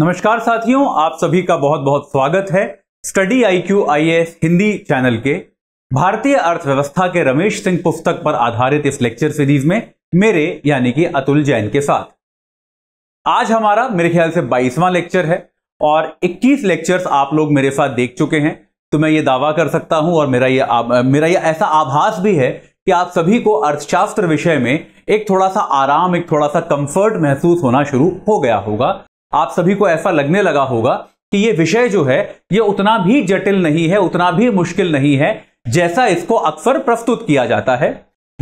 नमस्कार साथियों आप सभी का बहुत बहुत स्वागत है study I Q I S Hindi channel के भारतीय अर्थव्यवस्था के रमेश सिंह पुस्तक पर आधारित इस लेक्चर सीरीज में मेरे यानी कि अतुल जैन के साथ आज हमारा मेरे ख्याल से बाईसवां लेक्चर है और 21 लेक्चर्स आप लोग मेरे साथ देख चुके हैं तो मैं ये दावा कर सकता हूं और मेरा ये आ, मेरा ये ऐसा आभास भी है कि आप सभी को अर्थशास्त्र विषय में एक थोड़ा सा आराम एक थोड़ा सा कंफर्ट महसूस होना शुरू हो गया होगा आप सभी को ऐसा लगने लगा होगा कि ये विषय जो है ये उतना भी जटिल नहीं है उतना भी मुश्किल नहीं है जैसा इसको अक्सर प्रस्तुत किया जाता है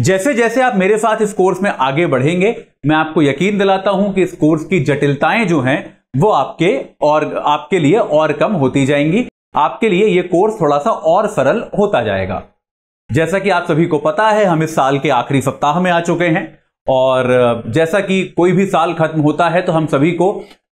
जैसे जैसे आप मेरे साथ इस कोर्स में आगे बढ़ेंगे मैं आपको यकीन दिलाता हूं कि इस कोर्स की जटिलताएं जो हैं वो आपके और आपके लिए और कम होती जाएंगी आपके लिए ये कोर्स थोड़ा सा और सरल होता जाएगा जैसा कि आप सभी को पता है हम इस साल के आखिरी सप्ताह में आ चुके हैं और जैसा कि कोई भी साल खत्म होता है तो हम सभी को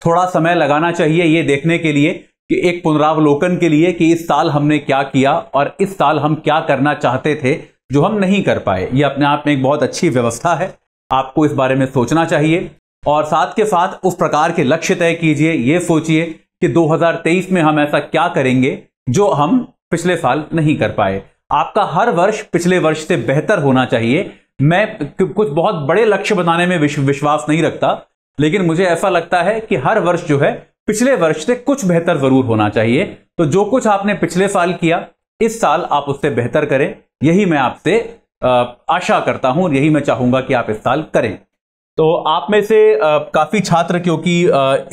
थोड़ा समय लगाना चाहिए ये देखने के लिए कि एक पुनरावलोकन के लिए कि इस साल हमने क्या किया और इस साल हम क्या करना चाहते थे जो हम नहीं कर पाए ये अपने आप में एक बहुत अच्छी व्यवस्था है आपको इस बारे में सोचना चाहिए और साथ के साथ उस प्रकार के लक्ष्य तय कीजिए ये सोचिए कि 2023 में हम ऐसा क्या करेंगे जो हम पिछले साल नहीं कर पाए आपका हर वर्ष पिछले वर्ष से बेहतर होना चाहिए मैं कुछ बहुत बड़े लक्ष्य बनाने में विश्वास नहीं रखता लेकिन मुझे ऐसा लगता है कि हर वर्ष जो है पिछले वर्ष से कुछ बेहतर जरूर होना चाहिए तो जो कुछ आपने पिछले साल किया इस साल आप उससे बेहतर करें यही मैं आपसे आशा करता हूं यही मैं चाहूंगा कि आप इस साल करें तो आप में से काफ़ी छात्र क्योंकि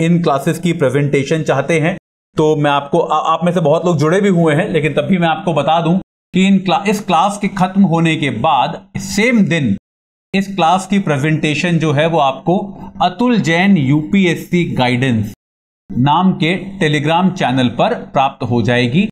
इन क्लासेस की प्रेजेंटेशन चाहते हैं तो मैं आपको आप में से बहुत लोग जुड़े भी हुए हैं लेकिन तब भी मैं आपको बता दूं कि इन क्ला, इस क्लास के खत्म होने के बाद सेम दिन इस क्लास की प्रेजेंटेशन जो है वो आपको अतुल जैन यूपीएससी गाइडेंस नाम के टेलीग्राम चैनल पर प्राप्त हो जाएगी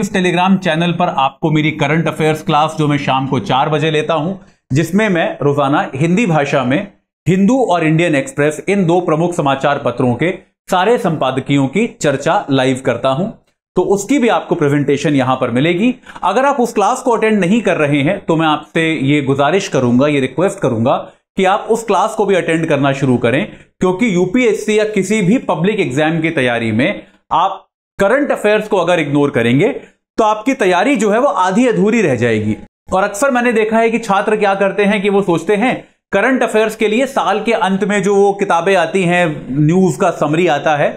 इस टेलीग्राम चैनल पर आपको मेरी करंट अफेयर्स क्लास जो मैं शाम को चार बजे लेता हूं जिसमें मैं रोजाना हिंदी भाषा में हिंदू और इंडियन एक्सप्रेस इन दो प्रमुख समाचार पत्रों के सारे संपादकीयों की चर्चा लाइव करता हूं तो उसकी भी आपको प्रेजेंटेशन यहां पर मिलेगी अगर आप उस क्लास को अटेंड नहीं कर रहे हैं तो मैं आपसे ये गुजारिश करूंगा ये रिक्वेस्ट करूंगा कि आप उस क्लास को भी अटेंड करना शुरू करें क्योंकि यूपीएससी या किसी भी पब्लिक एग्जाम की तैयारी में आप करंट अफेयर्स को अगर इग्नोर करेंगे तो आपकी तैयारी जो है वो आधी अधूरी रह जाएगी और अक्सर मैंने देखा है कि छात्र क्या करते हैं कि वो सोचते हैं करंट अफेयर्स के लिए साल के अंत में जो वो किताबें आती हैं न्यूज का समरी आता है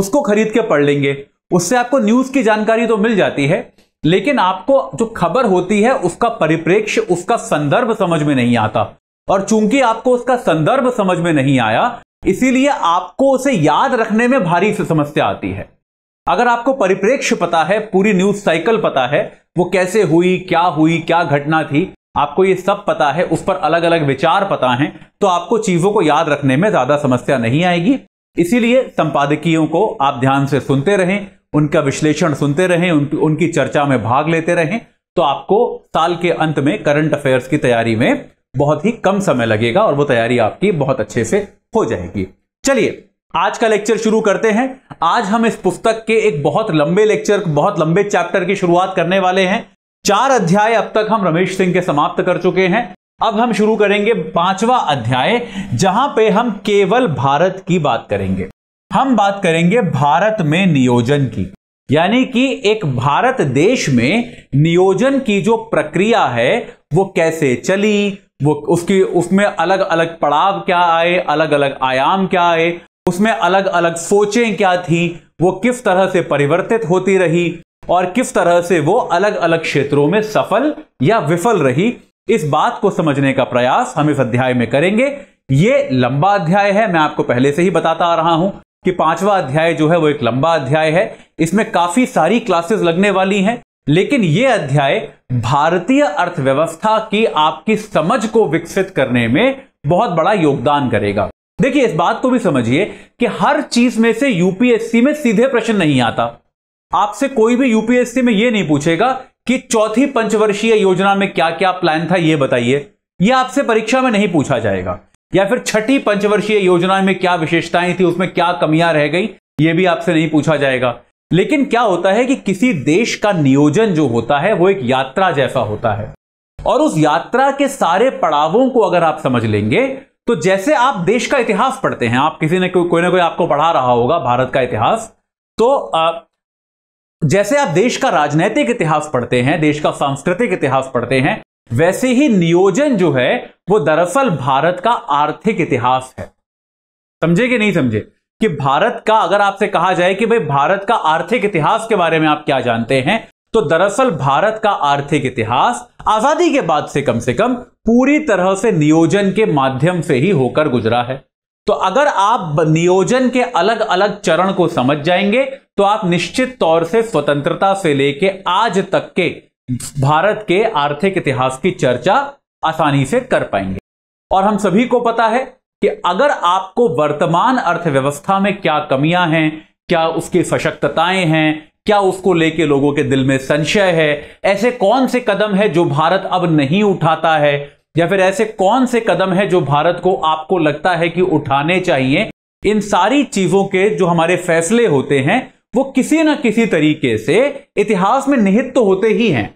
उसको खरीद के पढ़ लेंगे उससे आपको न्यूज की जानकारी तो मिल जाती है लेकिन आपको जो खबर होती है उसका परिप्रेक्ष्य उसका संदर्भ समझ में नहीं आता और चूंकि आपको उसका संदर्भ समझ में नहीं आया इसीलिए आपको उसे याद रखने में भारी समस्या आती है अगर आपको परिप्रेक्ष्य पता है पूरी न्यूज साइकिल पता है वो कैसे हुई क्या हुई क्या घटना थी आपको ये सब पता है उस पर अलग अलग विचार पता है तो आपको चीजों को याद रखने में ज्यादा समस्या नहीं आएगी इसीलिए संपादकीयों को आप ध्यान से सुनते रहें उनका विश्लेषण सुनते रहें उन, उनकी चर्चा में भाग लेते रहें तो आपको साल के अंत में करंट अफेयर्स की तैयारी में बहुत ही कम समय लगेगा और वो तैयारी आपकी बहुत अच्छे से हो जाएगी चलिए आज का लेक्चर शुरू करते हैं आज हम इस पुस्तक के एक बहुत लंबे लेक्चर बहुत लंबे चैप्टर की शुरुआत करने वाले हैं चार अध्याय अब तक हम रमेश सिंह के समाप्त कर चुके हैं अब हम शुरू करेंगे पांचवा अध्याय जहां पे हम केवल भारत की बात करेंगे हम बात करेंगे भारत में नियोजन की यानी कि एक भारत देश में नियोजन की जो प्रक्रिया है वो कैसे चली वो उसकी उसमें अलग अलग पड़ाव क्या आए अलग अलग आयाम क्या आए उसमें अलग अलग सोचें क्या थी वो किस तरह से परिवर्तित होती रही और किस तरह से वो अलग अलग क्षेत्रों में सफल या विफल रही इस बात को समझने का प्रयास हम इस अध्याय में करेंगे ये लंबा अध्याय है मैं आपको पहले से ही बताता आ रहा हूं कि पांचवा अध्याय जो है वो एक लंबा अध्याय है इसमें काफी सारी क्लासेस लगने वाली हैं लेकिन ये अध्याय भारतीय अर्थव्यवस्था की आपकी समझ को विकसित करने में बहुत बड़ा योगदान करेगा देखिए इस बात को भी समझिए कि हर चीज में से यूपीएससी में सीधे प्रश्न नहीं आता आपसे कोई भी यूपीएससी में यह नहीं पूछेगा कि चौथी पंचवर्षीय योजना में क्या क्या प्लान था यह बताइए यह आपसे परीक्षा में नहीं पूछा जाएगा या फिर छठी पंचवर्षीय योजना में क्या विशेषताएं थी उसमें क्या कमियां रह गई ये भी आपसे नहीं पूछा जाएगा लेकिन क्या होता है कि किसी देश का नियोजन जो होता है वो एक यात्रा जैसा होता है और उस यात्रा के सारे पड़ावों को अगर आप समझ लेंगे तो जैसे आप देश का इतिहास पढ़ते हैं आप किसी ने कोई ना कोई आपको पढ़ा रहा होगा भारत का इतिहास तो आ, जैसे आप देश का राजनैतिक इतिहास पढ़ते हैं देश का सांस्कृतिक इतिहास पढ़ते हैं वैसे ही नियोजन जो है वो दरअसल भारत का आर्थिक इतिहास है समझे कि नहीं समझे कि भारत का अगर आपसे कहा जाए कि भाई भारत का आर्थिक इतिहास के बारे में आप क्या जानते हैं तो दरअसल भारत का आर्थिक इतिहास आजादी के बाद से कम से कम पूरी तरह से नियोजन के माध्यम से ही होकर गुजरा है तो अगर आप नियोजन के अलग अलग चरण को समझ जाएंगे तो आप निश्चित तौर से स्वतंत्रता से लेके आज तक के भारत के आर्थिक इतिहास की चर्चा आसानी से कर पाएंगे और हम सभी को पता है कि अगर आपको वर्तमान अर्थव्यवस्था में क्या कमियां हैं क्या उसकी सशक्तताएं हैं क्या उसको लेके लोगों के दिल में संशय है ऐसे कौन से कदम है जो भारत अब नहीं उठाता है या फिर ऐसे कौन से कदम है जो भारत को आपको लगता है कि उठाने चाहिए इन सारी चीजों के जो हमारे फैसले होते हैं वो किसी ना किसी तरीके से इतिहास में निहित तो होते ही हैं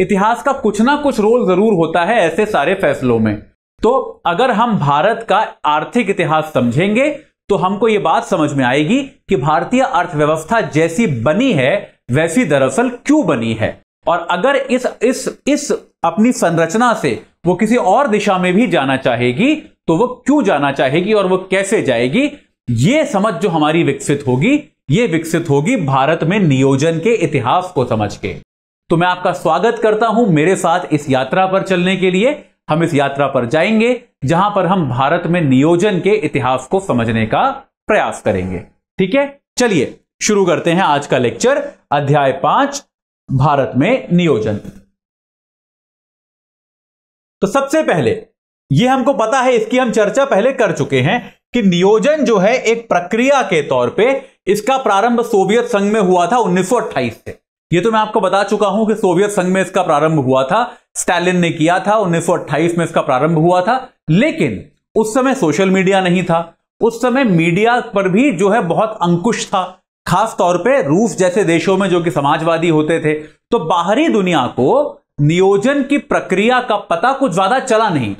इतिहास का कुछ ना कुछ रोल जरूर होता है ऐसे सारे फैसलों में तो अगर हम भारत का आर्थिक इतिहास समझेंगे तो हमको यह बात समझ में आएगी कि भारतीय अर्थव्यवस्था जैसी बनी है वैसी दरअसल क्यों बनी है और अगर इस इस इस अपनी संरचना से वो किसी और दिशा में भी जाना चाहेगी तो वो क्यों जाना चाहेगी और वो कैसे जाएगी ये समझ जो हमारी विकसित होगी ये विकसित होगी भारत में नियोजन के इतिहास को समझ के तो मैं आपका स्वागत करता हूं मेरे साथ इस यात्रा पर चलने के लिए हम इस यात्रा पर जाएंगे जहां पर हम भारत में नियोजन के इतिहास को समझने का प्रयास करेंगे ठीक है चलिए शुरू करते हैं आज का लेक्चर अध्याय पांच भारत में नियोजन तो सबसे पहले यह हमको पता है इसकी हम चर्चा पहले कर चुके हैं कि नियोजन जो है एक प्रक्रिया के तौर पे इसका प्रारंभ सोवियत संघ में हुआ था 1928 से ये तो मैं आपको बता चुका हूं कि सोवियत संघ में इसका प्रारंभ हुआ था स्टालिन ने किया था 1928 में इसका प्रारंभ हुआ था लेकिन उस समय सोशल मीडिया नहीं था उस समय मीडिया पर भी जो है बहुत अंकुश था खास तौर पे रूस जैसे देशों में जो कि समाजवादी होते थे तो बाहरी दुनिया को नियोजन की प्रक्रिया का पता कुछ ज्यादा चला नहीं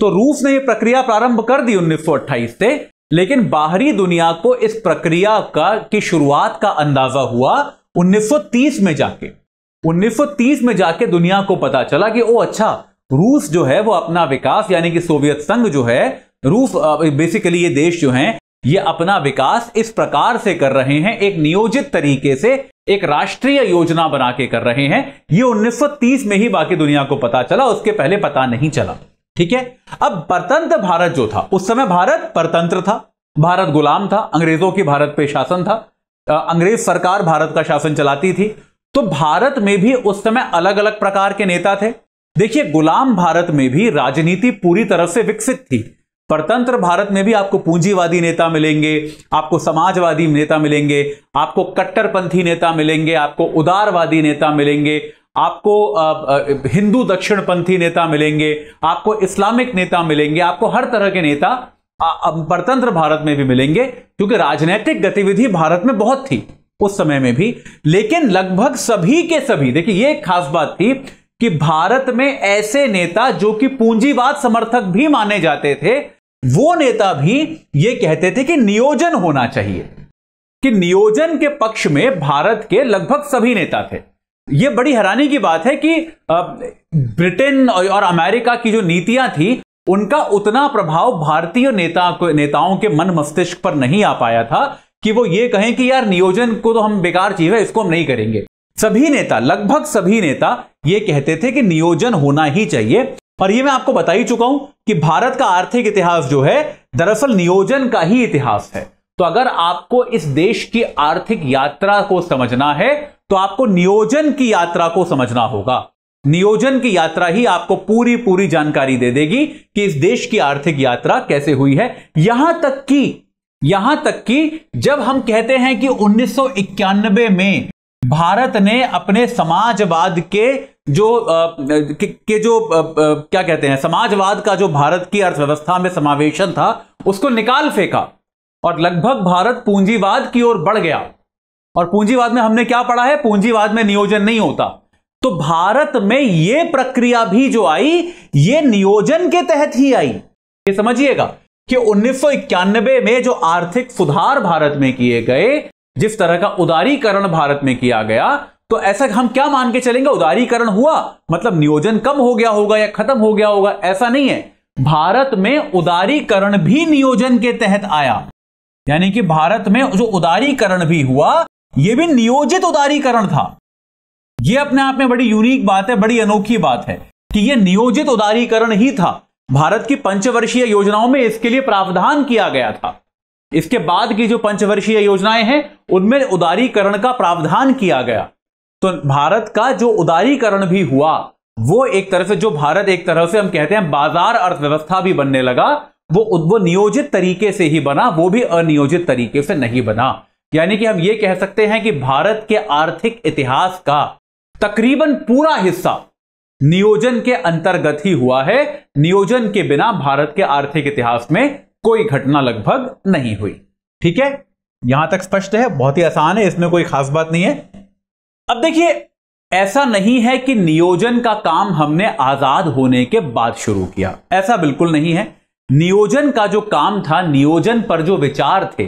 तो रूस ने यह प्रक्रिया प्रारंभ कर दी उन्नीस से लेकिन बाहरी दुनिया को इस प्रक्रिया का की शुरुआत का अंदाजा हुआ 1930 में जाके 1930 में जाके दुनिया को पता चला कि ओ अच्छा रूस जो है वो अपना विकास यानी कि सोवियत संघ जो है रूस बेसिकली ये देश जो है ये अपना विकास इस प्रकार से कर रहे हैं एक नियोजित तरीके से एक राष्ट्रीय योजना बना के कर रहे हैं ये 1930 में ही बाकी दुनिया को पता चला उसके पहले पता नहीं चला ठीक है अब परतंत्र भारत जो था उस समय भारत परतंत्र था भारत गुलाम था अंग्रेजों की भारत पे शासन था अंग्रेज सरकार भारत का शासन चलाती थी तो भारत में भी उस समय अलग अलग प्रकार के नेता थे देखिए गुलाम भारत में भी राजनीति पूरी तरह से विकसित थी परतंत्र भारत में भी आपको पूंजीवादी नेता मिलेंगे आपको समाजवादी नेता मिलेंगे आपको कट्टरपंथी नेता मिलेंगे आपको उदारवादी नेता मिलेंगे आपको हिंदू दक्षिणपंथी नेता मिलेंगे आपको इस्लामिक नेता मिलेंगे आपको हर तरह के नेता परतंत्र भारत में भी मिलेंगे क्योंकि राजनीतिक गतिविधि भारत में बहुत थी उस समय में भी लेकिन लगभग सभी के सभी देखिए ये एक खास बात थी कि भारत में ऐसे नेता जो कि पूंजीवाद समर्थक भी माने जाते थे वो नेता भी ये कहते थे कि नियोजन होना चाहिए कि नियोजन के पक्ष में भारत के लगभग सभी नेता थे यह बड़ी हैरानी की बात है कि ब्रिटेन और अमेरिका की जो नीतियां थी उनका उतना प्रभाव भारतीय नेता नेताओं के मन मस्तिष्क पर नहीं आ पाया था कि वो ये कहें कि यार नियोजन को तो हम बेकार चीज है इसको हम नहीं करेंगे सभी नेता लगभग सभी नेता ये कहते थे कि नियोजन होना ही चाहिए और ये मैं आपको बता ही चुका हूं कि भारत का आर्थिक इतिहास जो है दरअसल नियोजन का ही इतिहास है तो अगर आपको इस देश की आर्थिक यात्रा को समझना है तो आपको नियोजन की यात्रा को समझना होगा नियोजन की यात्रा ही आपको पूरी पूरी जानकारी दे देगी कि इस देश की आर्थिक यात्रा कैसे हुई है यहां तक कि यहां तक कि जब हम कहते हैं कि उन्नीस में भारत ने अपने समाजवाद के जो आ, के, के जो आ, आ, क्या कहते हैं समाजवाद का जो भारत की अर्थव्यवस्था में समावेशन था उसको निकाल फेंका और लगभग भारत पूंजीवाद की ओर बढ़ गया और पूंजीवाद में हमने क्या पढ़ा है पूंजीवाद में नियोजन नहीं होता तो भारत में यह प्रक्रिया भी जो आई ये नियोजन के तहत ही आई ये समझिएगा कि इक्यानबे में जो आर्थिक सुधार भारत में किए गए जिस तरह का उदारीकरण भारत में किया गया तो ऐसा हम क्या मान के चलेंगे उदारीकरण हुआ मतलब नियोजन कम हो गया होगा या खत्म हो गया होगा ऐसा नहीं है भारत में उदारीकरण भी नियोजन के तहत आया यानी कि भारत में जो उदारीकरण भी हुआ यह भी नियोजित उदारीकरण था यह अपने आप में बड़ी यूनिक बात है बड़ी अनोखी बात है कि यह नियोजित उदारीकरण ही था भारत की पंचवर्षीय योजनाओं में इसके लिए प्रावधान किया गया था इसके बाद की जो पंचवर्षीय योजनाएं हैं उनमें उदारीकरण का प्रावधान किया गया तो भारत का जो उदारीकरण भी हुआ वो एक तरह से जो भारत एक तरह से हम कहते हैं बाजार अर्थव्यवस्था भी बनने लगा वो वो नियोजित तरीके से ही बना वो भी अनियोजित तरीके से नहीं बना यानी कि हम ये कह सकते हैं कि भारत के आर्थिक इतिहास का तकरीबन पूरा हिस्सा नियोजन के अंतर्गत ही हुआ है नियोजन के बिना भारत के आर्थिक इतिहास में कोई घटना लगभग नहीं हुई ठीक है यहां तक स्पष्ट है बहुत ही आसान है इसमें कोई खास बात नहीं है अब देखिए ऐसा नहीं है कि नियोजन का काम हमने आजाद होने के बाद शुरू किया ऐसा बिल्कुल नहीं है नियोजन का जो काम था नियोजन पर जो विचार थे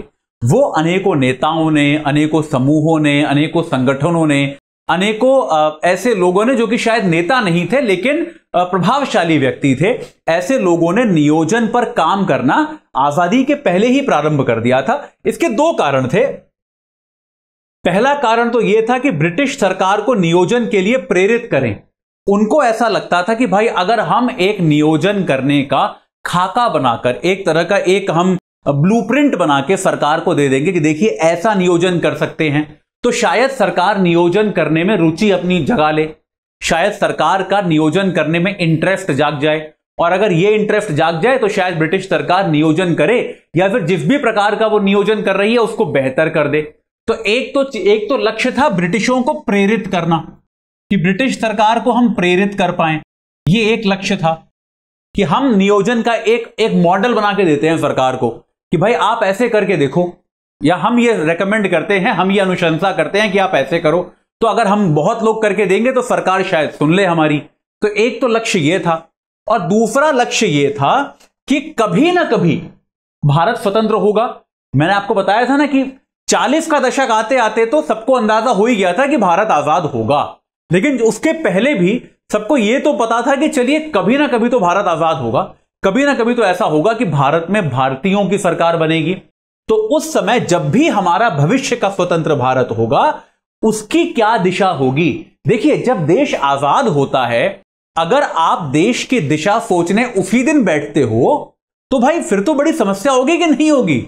वो अनेकों नेताओं ने अनेकों समूहों ने अनेकों संगठनों ने अनेकों ऐसे लोगों ने जो कि शायद नेता नहीं थे लेकिन प्रभावशाली व्यक्ति थे ऐसे लोगों ने नियोजन पर काम करना आजादी के पहले ही प्रारंभ कर दिया था इसके दो कारण थे पहला कारण तो यह था कि ब्रिटिश सरकार को नियोजन के लिए प्रेरित करें उनको ऐसा लगता था कि भाई अगर हम एक नियोजन करने का खाका बनाकर एक तरह का एक हम ब्लूप्रिंट बना के सरकार को दे देंगे कि देखिए ऐसा नियोजन कर सकते हैं तो शायद सरकार नियोजन करने में रुचि अपनी जगा ले शायद सरकार का नियोजन करने में इंटरेस्ट जाग जाए और अगर ये इंटरेस्ट जाग जाए तो शायद ब्रिटिश सरकार नियोजन करे या फिर जिस भी प्रकार का वो नियोजन कर रही है उसको बेहतर कर दे तो एक तो एक तो लक्ष्य था ब्रिटिशों को प्रेरित करना कि ब्रिटिश सरकार को हम प्रेरित कर पाए ये एक लक्ष्य था कि हम नियोजन का एक एक मॉडल बना के देते हैं सरकार को कि भाई आप ऐसे करके देखो या हम ये रेकमेंड करते हैं हम ये अनुशंसा करते हैं कि आप ऐसे करो तो अगर हम बहुत लोग करके देंगे तो सरकार शायद सुन ले हमारी तो एक तो लक्ष्य यह था और दूसरा लक्ष्य ये था कि कभी ना कभी भारत स्वतंत्र होगा मैंने आपको बताया था ना कि 40 का दशक आते आते तो सबको अंदाजा हो ही गया था कि भारत आजाद होगा लेकिन उसके पहले भी सबको यह तो पता था कि चलिए कभी ना कभी तो भारत आजाद होगा कभी ना कभी तो ऐसा होगा कि भारत में भारतीयों की सरकार बनेगी तो उस समय जब भी हमारा भविष्य का स्वतंत्र भारत होगा उसकी क्या दिशा होगी देखिए जब देश आजाद होता है अगर आप देश की दिशा सोचने उसी दिन बैठते हो तो भाई फिर तो बड़ी समस्या होगी कि नहीं होगी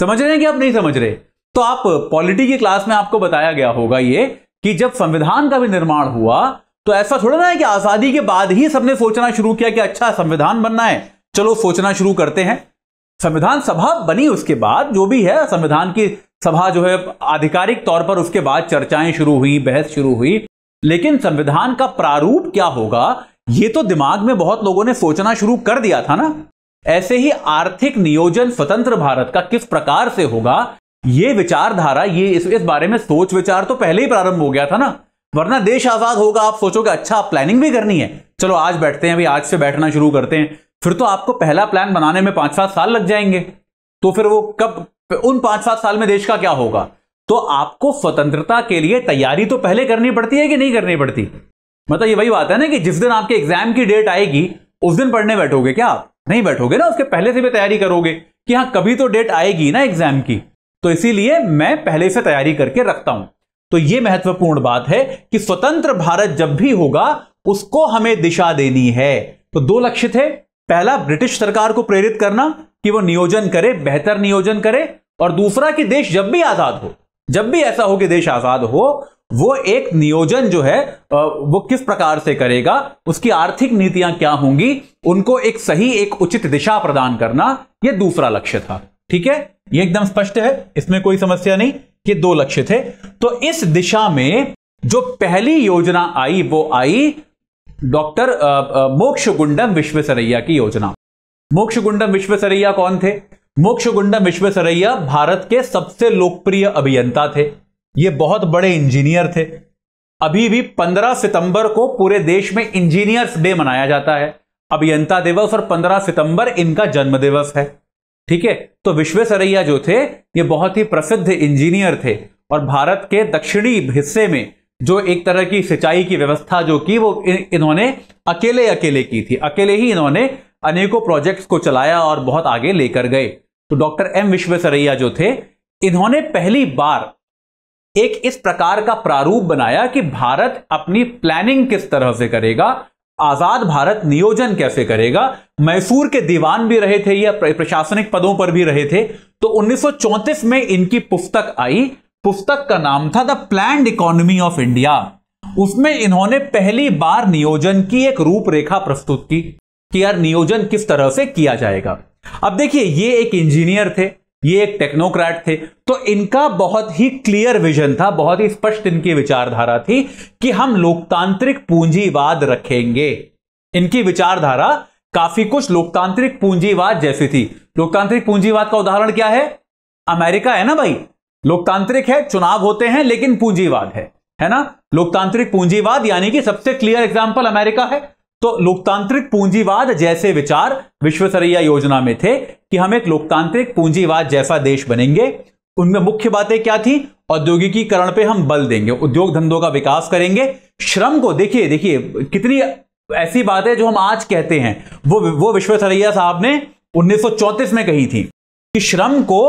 समझ रहे हैं कि आप नहीं समझ रहे तो आप पॉलिटी की क्लास में आपको बताया गया होगा ये कि जब संविधान का भी निर्माण हुआ तो ऐसा थोड़ा ना है कि आजादी के बाद ही सबने सोचना शुरू किया कि अच्छा संविधान बनना है चलो सोचना शुरू करते हैं संविधान सभा बनी उसके बाद जो भी है संविधान की सभा जो है आधिकारिक तौर पर उसके बाद चर्चाएं शुरू हुई बहस शुरू हुई लेकिन संविधान का प्रारूप क्या होगा ये तो दिमाग में बहुत लोगों ने सोचना शुरू कर दिया था ना ऐसे ही आर्थिक नियोजन स्वतंत्र भारत का किस प्रकार से होगा ये विचारधारा ये इस, इस बारे में सोच विचार तो पहले ही प्रारंभ हो गया था ना वरना देश आजाद होगा आप सोचोगे अच्छा प्लानिंग भी करनी है चलो आज बैठते हैं अभी आज से बैठना शुरू करते हैं फिर तो आपको पहला प्लान बनाने में पांच सात साल लग जाएंगे तो फिर वो कब उन पांच सात साल में देश का क्या होगा तो आपको स्वतंत्रता के लिए तैयारी तो पहले करनी पड़ती है कि नहीं करनी पड़ती मतलब ये वही बात है ना कि जिस दिन आपके एग्जाम की डेट आएगी उस दिन पढ़ने बैठोगे क्या आप नहीं बैठोगे ना उसके पहले से भी तैयारी करोगे कि हाँ कभी तो डेट आएगी ना एग्जाम की तो इसीलिए मैं पहले से तैयारी करके रखता हूं तो यह महत्वपूर्ण बात है कि स्वतंत्र भारत जब भी होगा उसको हमें दिशा देनी है तो दो लक्ष्य थे पहला ब्रिटिश सरकार को प्रेरित करना कि वो नियोजन करे बेहतर नियोजन करे और दूसरा कि देश जब भी आजाद हो जब भी ऐसा हो कि देश आजाद हो वो एक नियोजन जो है वो किस प्रकार से करेगा उसकी आर्थिक नीतियां क्या होंगी उनको एक सही एक उचित दिशा प्रदान करना ये दूसरा लक्ष्य था ठीक है ये एकदम स्पष्ट है इसमें कोई समस्या नहीं ये दो लक्ष्य थे तो इस दिशा में जो पहली योजना आई वो आई डॉक्टर मोक्ष गुंडम विश्वेसरैया की योजना मोक्ष गुंडम विश्वेसरैया कौन थे मोक्ष गुंडम विश्वेसरैया भारत के सबसे लोकप्रिय अभियंता थे ये बहुत बड़े इंजीनियर थे अभी भी 15 सितंबर को पूरे देश में इंजीनियर्स डे मनाया जाता है अभियंता दिवस और 15 सितंबर इनका जन्म दिवस है ठीक है तो विश्वेसरैया जो थे ये बहुत ही प्रसिद्ध इंजीनियर थे और भारत के दक्षिणी हिस्से में जो एक तरह की सिंचाई की व्यवस्था जो की वो इन्होंने अकेले अकेले की थी अकेले ही इन्होंने अनेकों प्रोजेक्ट्स को चलाया और बहुत आगे लेकर गए तो डॉक्टर एम विश्वेश्वरैया जो थे इन्होंने पहली बार एक इस प्रकार का प्रारूप बनाया कि भारत अपनी प्लानिंग किस तरह से करेगा आजाद भारत नियोजन कैसे करेगा मैसूर के दीवान भी रहे थे या प्रशासनिक पदों पर भी रहे थे तो 1934 में इनकी पुस्तक आई पुस्तक का नाम था the planned economy of India उसमें इन्होंने पहली बार नियोजन की एक रूपरेखा प्रस्तुत की कि यार नियोजन किस तरह से किया जाएगा अब देखिए ये एक इंजीनियर थे ये एक टेक्नोक्रेट थे तो इनका बहुत ही क्लियर विजन था बहुत ही स्पष्ट इनकी विचारधारा थी कि हम लोकतांत्रिक पूंजीवाद रखेंगे इनकी विचारधारा काफी कुछ लोकतांत्रिक पूंजीवाद जैसी थी लोकतांत्रिक पूंजीवाद का उदाहरण क्या है अमेरिका है ना भाई लोकतांत्रिक है चुनाव होते हैं लेकिन पूंजीवाद है है ना लोकतांत्रिक पूंजीवाद यानी कि सबसे क्लियर एग्जाम्पल अमेरिका है तो लोकतांत्रिक पूंजीवाद जैसे विचार विश्वसरैया योजना में थे कि हम एक लोकतांत्रिक पूंजीवाद जैसा देश बनेंगे उनमें मुख्य बातें क्या थी औद्योगिकीकरण पे हम बल देंगे उद्योग धंधों का विकास करेंगे श्रम को देखिए देखिए कितनी ऐसी बातें जो हम आज कहते हैं वो वो विश्वसरैया साहब ने उन्नीस में कही थी कि श्रम को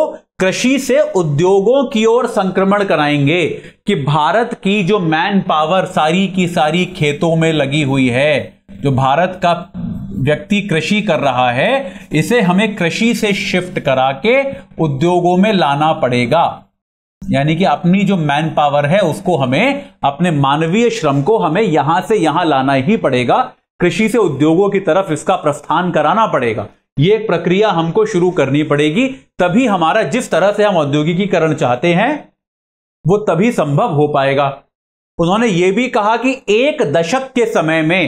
कृषि से उद्योगों की ओर संक्रमण कराएंगे कि भारत की जो मैन पावर सारी की सारी खेतों में लगी हुई है जो भारत का व्यक्ति कृषि कर रहा है इसे हमें कृषि से शिफ्ट करा के उद्योगों में लाना पड़ेगा यानी कि अपनी जो मैन पावर है उसको हमें अपने मानवीय श्रम को हमें यहां से यहां लाना ही पड़ेगा कृषि से उद्योगों की तरफ इसका प्रस्थान कराना पड़ेगा ये प्रक्रिया हमको शुरू करनी पड़ेगी तभी हमारा जिस तरह से हम औद्योगिकीकरण चाहते हैं वो तभी संभव हो पाएगा उन्होंने ये भी कहा कि एक दशक के समय में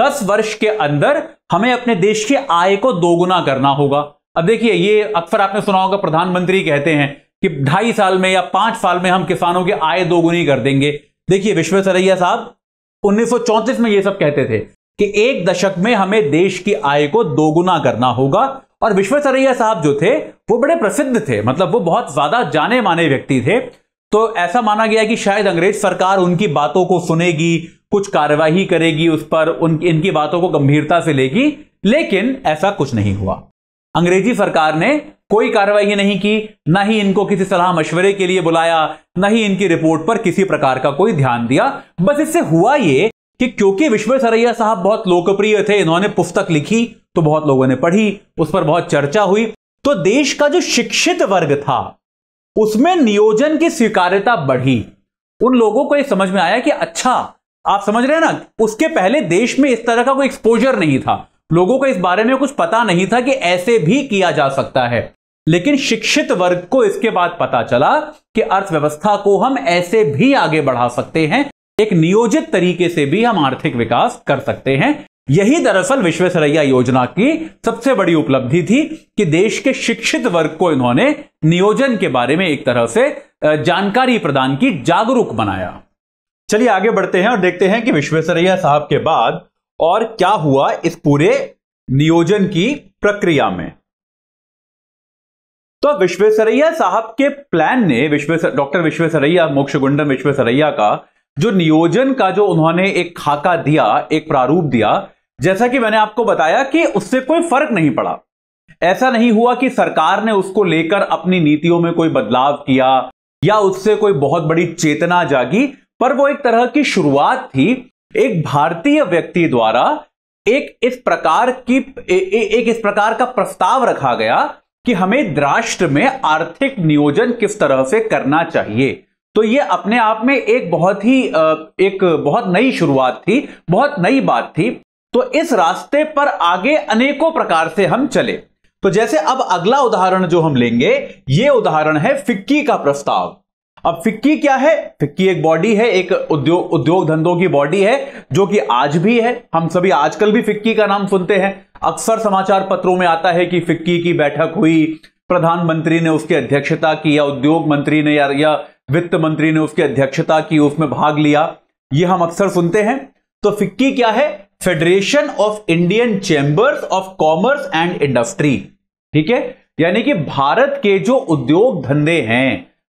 दस वर्ष के अंदर हमें अपने देश की आय को दोगुना करना होगा अब देखिए ये अक्सर आपने सुना होगा प्रधानमंत्री कहते हैं कि ढाई साल में या पांच साल में हम किसानों की आय दोगुनी कर देंगे देखिए विश्वेश्वरैया साहब उन्नीस में ये सब कहते थे कि एक दशक में हमें देश की आय को दोगुना करना होगा और विश्वेश्वरैया साहब जो थे वो बड़े प्रसिद्ध थे मतलब वो बहुत ज्यादा जाने माने व्यक्ति थे तो ऐसा माना गया कि शायद अंग्रेज सरकार उनकी बातों को सुनेगी कुछ कार्यवाही करेगी उस पर उन इनकी बातों को गंभीरता से लेगी लेकिन ऐसा कुछ नहीं हुआ अंग्रेजी सरकार ने कोई कार्रवाई नहीं की ना ही इनको किसी सलाह मशवरे के लिए बुलाया ना ही इनकी रिपोर्ट पर किसी प्रकार का कोई ध्यान दिया बस इससे हुआ ये कि क्योंकि विश्व सरैया साहब बहुत लोकप्रिय थे इन्होंने पुस्तक लिखी तो बहुत लोगों ने पढ़ी उस पर बहुत चर्चा हुई तो देश का जो शिक्षित वर्ग था उसमें नियोजन की स्वीकार्यता बढ़ी उन लोगों को यह समझ में आया कि अच्छा आप समझ रहे हैं ना उसके पहले देश में इस तरह का कोई एक्सपोजर नहीं था लोगों को इस बारे में कुछ पता नहीं था कि ऐसे भी किया जा सकता है लेकिन शिक्षित वर्ग को इसके बाद पता चला कि अर्थव्यवस्था को हम ऐसे भी आगे बढ़ा सकते हैं एक नियोजित तरीके से भी हम आर्थिक विकास कर सकते हैं यही दरअसल विश्व सरैया योजना की सबसे बड़ी उपलब्धि थी कि देश के शिक्षित वर्ग को इन्होंने नियोजन के बारे में एक तरह से जानकारी प्रदान की जागरूक बनाया चलिए आगे बढ़ते हैं और देखते हैं कि विश्वेश्वरैया साहब के बाद और क्या हुआ इस पूरे नियोजन की प्रक्रिया में तो विश्वेश्वरैया साहब के प्लान ने विश्वेश्वर डॉक्टर विश्वेश्वरैया मोक्ष गुंडन विश्वेश्वरैया का जो नियोजन का जो उन्होंने एक खाका दिया एक प्रारूप दिया जैसा कि मैंने आपको बताया कि उससे कोई फर्क नहीं पड़ा ऐसा नहीं हुआ कि सरकार ने उसको लेकर अपनी नीतियों में कोई बदलाव किया या उससे कोई बहुत बड़ी चेतना जागी पर वो एक तरह की शुरुआत थी एक भारतीय व्यक्ति द्वारा एक इस प्रकार की ए, ए, एक इस प्रकार का प्रस्ताव रखा गया कि हमें राष्ट्र में आर्थिक नियोजन किस तरह से करना चाहिए तो ये अपने आप में एक बहुत ही एक बहुत नई शुरुआत थी बहुत नई बात थी तो इस रास्ते पर आगे अनेकों प्रकार से हम चले तो जैसे अब अगला उदाहरण जो हम लेंगे ये उदाहरण है फिक्की का प्रस्ताव अब फिक्की क्या है फिक्की एक बॉडी है एक उद्योग उद्योग धंधों की बॉडी है जो कि आज भी है हम सभी आजकल भी फिक्की का नाम सुनते हैं अक्सर समाचार पत्रों में आता है कि फिक्की की बैठक हुई प्रधानमंत्री ने उसकी अध्यक्षता की या उद्योग मंत्री ने या, या वित्त मंत्री ने उसकी अध्यक्षता की उसमें भाग लिया ये हम अक्सर सुनते हैं तो फिक्की क्या है federation of Indian chambers of commerce and industry ठीक है यानी कि भारत के जो उद्योग धंधे हैं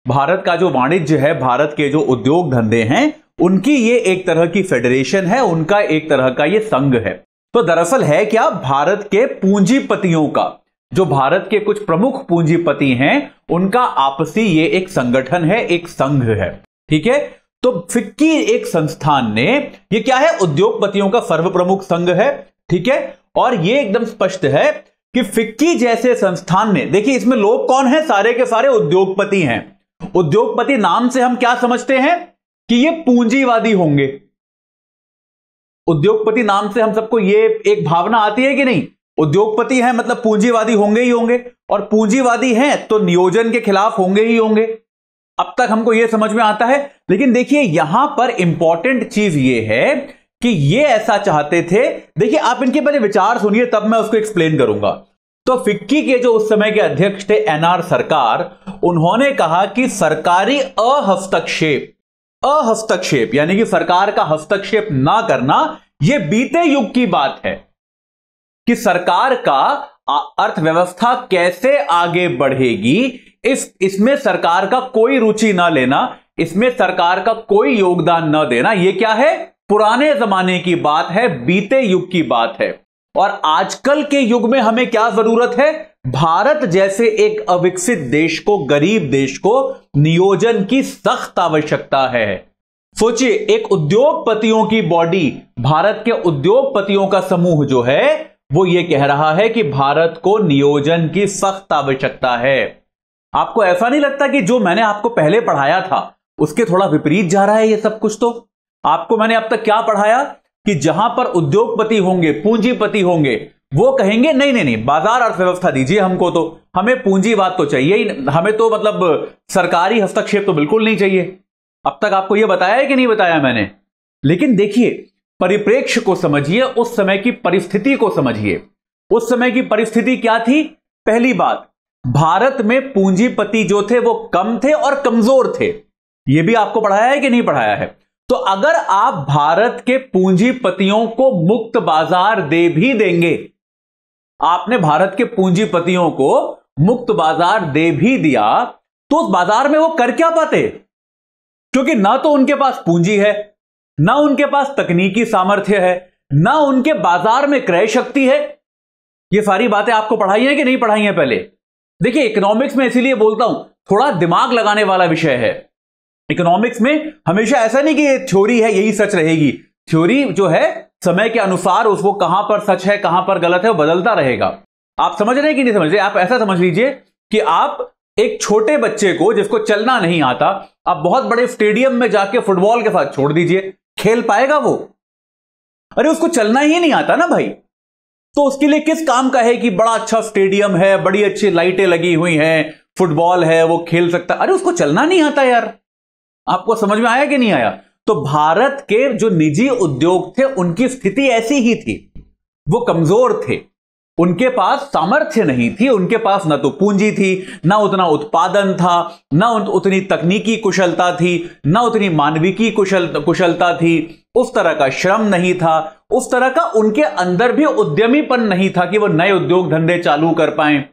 भारत का जो वाणिज्य है भारत के जो उद्योग धंधे हैं उनकी ये एक तरह की फेडरेशन है उनका एक तरह का ये संघ है तो दरअसल है क्या भारत के पूंजीपतियों का जो भारत के कुछ प्रमुख पूंजीपति हैं उनका आपसी ये एक संगठन है एक संघ है ठीक है तो फिक्की एक संस्थान ने ये क्या है उद्योगपतियों का सर्व प्रमुख संघ है ठीक है और ये एकदम स्पष्ट है कि फिक्की जैसे संस्थान ने देखिए इसमें लोग कौन है सारे के सारे उद्योगपति हैं उद्योगपति नाम से हम क्या समझते हैं कि ये पूंजीवादी होंगे उद्योगपति नाम से हम सबको ये एक भावना आती है कि नहीं उद्योगपति हैं मतलब पूंजीवादी होंगे ही होंगे और पूंजीवादी हैं तो नियोजन के खिलाफ होंगे ही होंगे अब तक हमको यह समझ में आता है लेकिन देखिए यहां पर इंपॉर्टेंट चीज यह है कि ये ऐसा चाहते थे देखिए आप इनके पहले विचार सुनिए तब मैं उसको एक्सप्लेन करूंगा तो फिक्की के जो उस समय के अध्यक्ष थे एनआर सरकार उन्होंने कहा कि सरकारी अहस्तक्षेप अहस्तक्षेप यानी कि सरकार का हस्तक्षेप ना करना यह बीते युग की बात है कि सरकार का अर्थव्यवस्था कैसे आगे बढ़ेगी इस इसमें सरकार का कोई रुचि ना लेना इसमें सरकार का कोई योगदान न देना यह क्या है पुराने जमाने की बात है बीते युग की बात है और आजकल के युग में हमें क्या जरूरत है भारत जैसे एक अविकसित देश को गरीब देश को नियोजन की सख्त आवश्यकता है सोचिए एक उद्योगपतियों की बॉडी भारत के उद्योगपतियों का समूह जो है वो ये कह रहा है कि भारत को नियोजन की सख्त आवश्यकता है आपको ऐसा नहीं लगता कि जो मैंने आपको पहले पढ़ाया था उसके थोड़ा विपरीत जा रहा है ये सब कुछ तो आपको मैंने अब तक क्या पढ़ाया कि जहां पर उद्योगपति होंगे पूंजीपति होंगे वो कहेंगे नहीं नहीं नहीं बाजार अर्थव्यवस्था दीजिए हमको तो हमें पूंजीवाद तो चाहिए ही हमें तो मतलब सरकारी हस्तक्षेप तो बिल्कुल नहीं चाहिए अब तक आपको यह बताया है कि नहीं बताया मैंने लेकिन देखिए परिप्रेक्ष्य को समझिए उस समय की परिस्थिति को समझिए उस समय की परिस्थिति क्या थी पहली बात भारत में पूंजीपति जो थे वो कम थे और कमजोर थे ये भी आपको पढ़ाया है कि नहीं पढ़ाया है तो अगर आप भारत के पूंजीपतियों को मुक्त बाजार दे भी देंगे आपने भारत के पूंजीपतियों को मुक्त बाजार दे भी दिया तो उस बाजार में वो कर क्या पाते क्योंकि ना तो उनके पास पूंजी है ना उनके पास तकनीकी सामर्थ्य है ना उनके बाजार में क्रय शक्ति है ये सारी बातें आपको पढ़ाई है कि नहीं पढ़ाई है पहले देखिए इकोनॉमिक्स में इसीलिए बोलता हूं थोड़ा दिमाग लगाने वाला विषय है इकोनॉमिक्स में हमेशा ऐसा नहीं कि ये थ्योरी है यही सच रहेगी थ्योरी जो है समय के अनुसार उसको कहां पर सच है कहां पर गलत है वो बदलता रहेगा आप समझ रहे हैं कि नहीं समझ रहे आप ऐसा समझ लीजिए कि आप एक छोटे बच्चे को जिसको चलना नहीं आता आप बहुत बड़े स्टेडियम में जाके फुटबॉल के साथ छोड़ दीजिए खेल पाएगा वो अरे उसको चलना ही नहीं आता ना भाई तो उसके लिए किस काम का है कि बड़ा अच्छा स्टेडियम है बड़ी अच्छी लाइटें लगी हुई हैं फुटबॉल है वो खेल सकता अरे उसको चलना नहीं आता यार आपको समझ में आया कि नहीं आया तो भारत के जो निजी उद्योग थे उनकी स्थिति ऐसी ही थी वो कमजोर थे उनके पास सामर्थ्य नहीं थी उनके पास ना तो पूंजी थी ना उतना उत्पादन था ना उतनी तकनीकी कुशलता थी ना उतनी मानवीकी कुशल कुशलता थी उस तरह का श्रम नहीं था उस तरह का उनके अंदर भी उद्यमीपन नहीं था कि वो नए उद्योग धंधे चालू कर पाए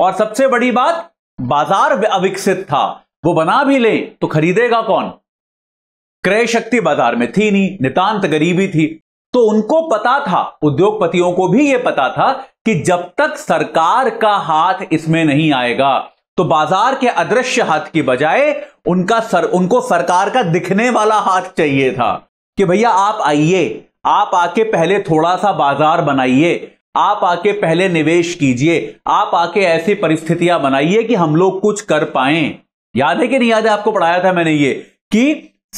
और सबसे बड़ी बात बाजार अविकसित था वो बना भी ले तो खरीदेगा कौन क्रय शक्ति बाजार में थी नहीं नितांत गरीबी थी तो उनको पता था उद्योगपतियों को भी यह पता था कि जब तक सरकार का हाथ इसमें नहीं आएगा तो बाजार के अदृश्य हाथ की बजाय उनका सर उनको सरकार का दिखने वाला हाथ चाहिए था कि भैया आप आइए आप आके पहले थोड़ा सा बाजार बनाइए आप आके पहले निवेश कीजिए आप आके ऐसी परिस्थितियां बनाइए कि हम लोग कुछ कर पाए याद है कि नहीं याद है आपको पढ़ाया था मैंने ये कि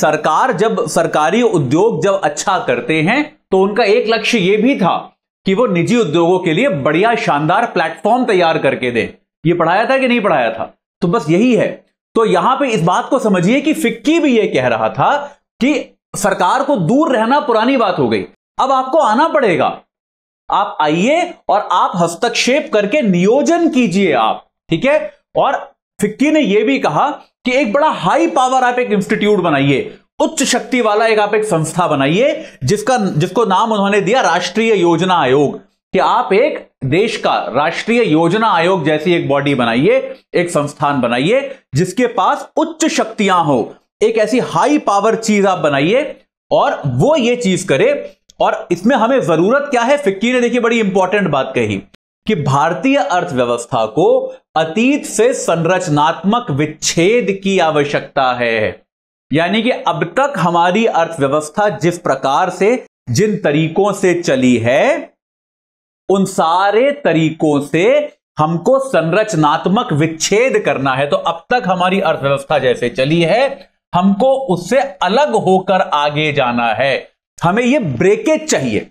सरकार जब सरकारी उद्योग जब अच्छा करते हैं तो उनका एक लक्ष्य यह भी था कि वो निजी उद्योगों के लिए बढ़िया शानदार प्लेटफॉर्म तैयार करके दे ये पढ़ाया था कि नहीं पढ़ाया था तो बस यही है तो यहां पे इस बात को समझिए कि फिक्की भी ये कह रहा था कि सरकार को दूर रहना पुरानी बात हो गई अब आपको आना पड़ेगा आप आइए और आप हस्तक्षेप करके नियोजन कीजिए आप ठीक है और फिक्की ने यह भी कहा कि एक बड़ा हाई पावर आप एक इंस्टीट्यूट बनाइए उच्च शक्ति वाला एक आप एक संस्था बनाइए जिसका जिसको नाम उन्होंने दिया राष्ट्रीय योजना आयोग कि आप एक देश का राष्ट्रीय योजना आयोग जैसी एक बॉडी बनाइए एक संस्थान बनाइए जिसके पास उच्च शक्तियां हो एक ऐसी हाई पावर चीज आप बनाइए और वो ये चीज करे और इसमें हमें जरूरत क्या है फिक्की ने देखिए बड़ी इंपॉर्टेंट बात कही कि भारतीय अर्थव्यवस्था को अतीत से संरचनात्मक विच्छेद की आवश्यकता है यानी कि अब तक हमारी अर्थव्यवस्था जिस प्रकार से जिन तरीकों से चली है उन सारे तरीकों से हमको संरचनात्मक विच्छेद करना है तो अब तक हमारी अर्थव्यवस्था जैसे चली है हमको उससे अलग होकर आगे जाना है हमें यह ब्रेकेज चाहिए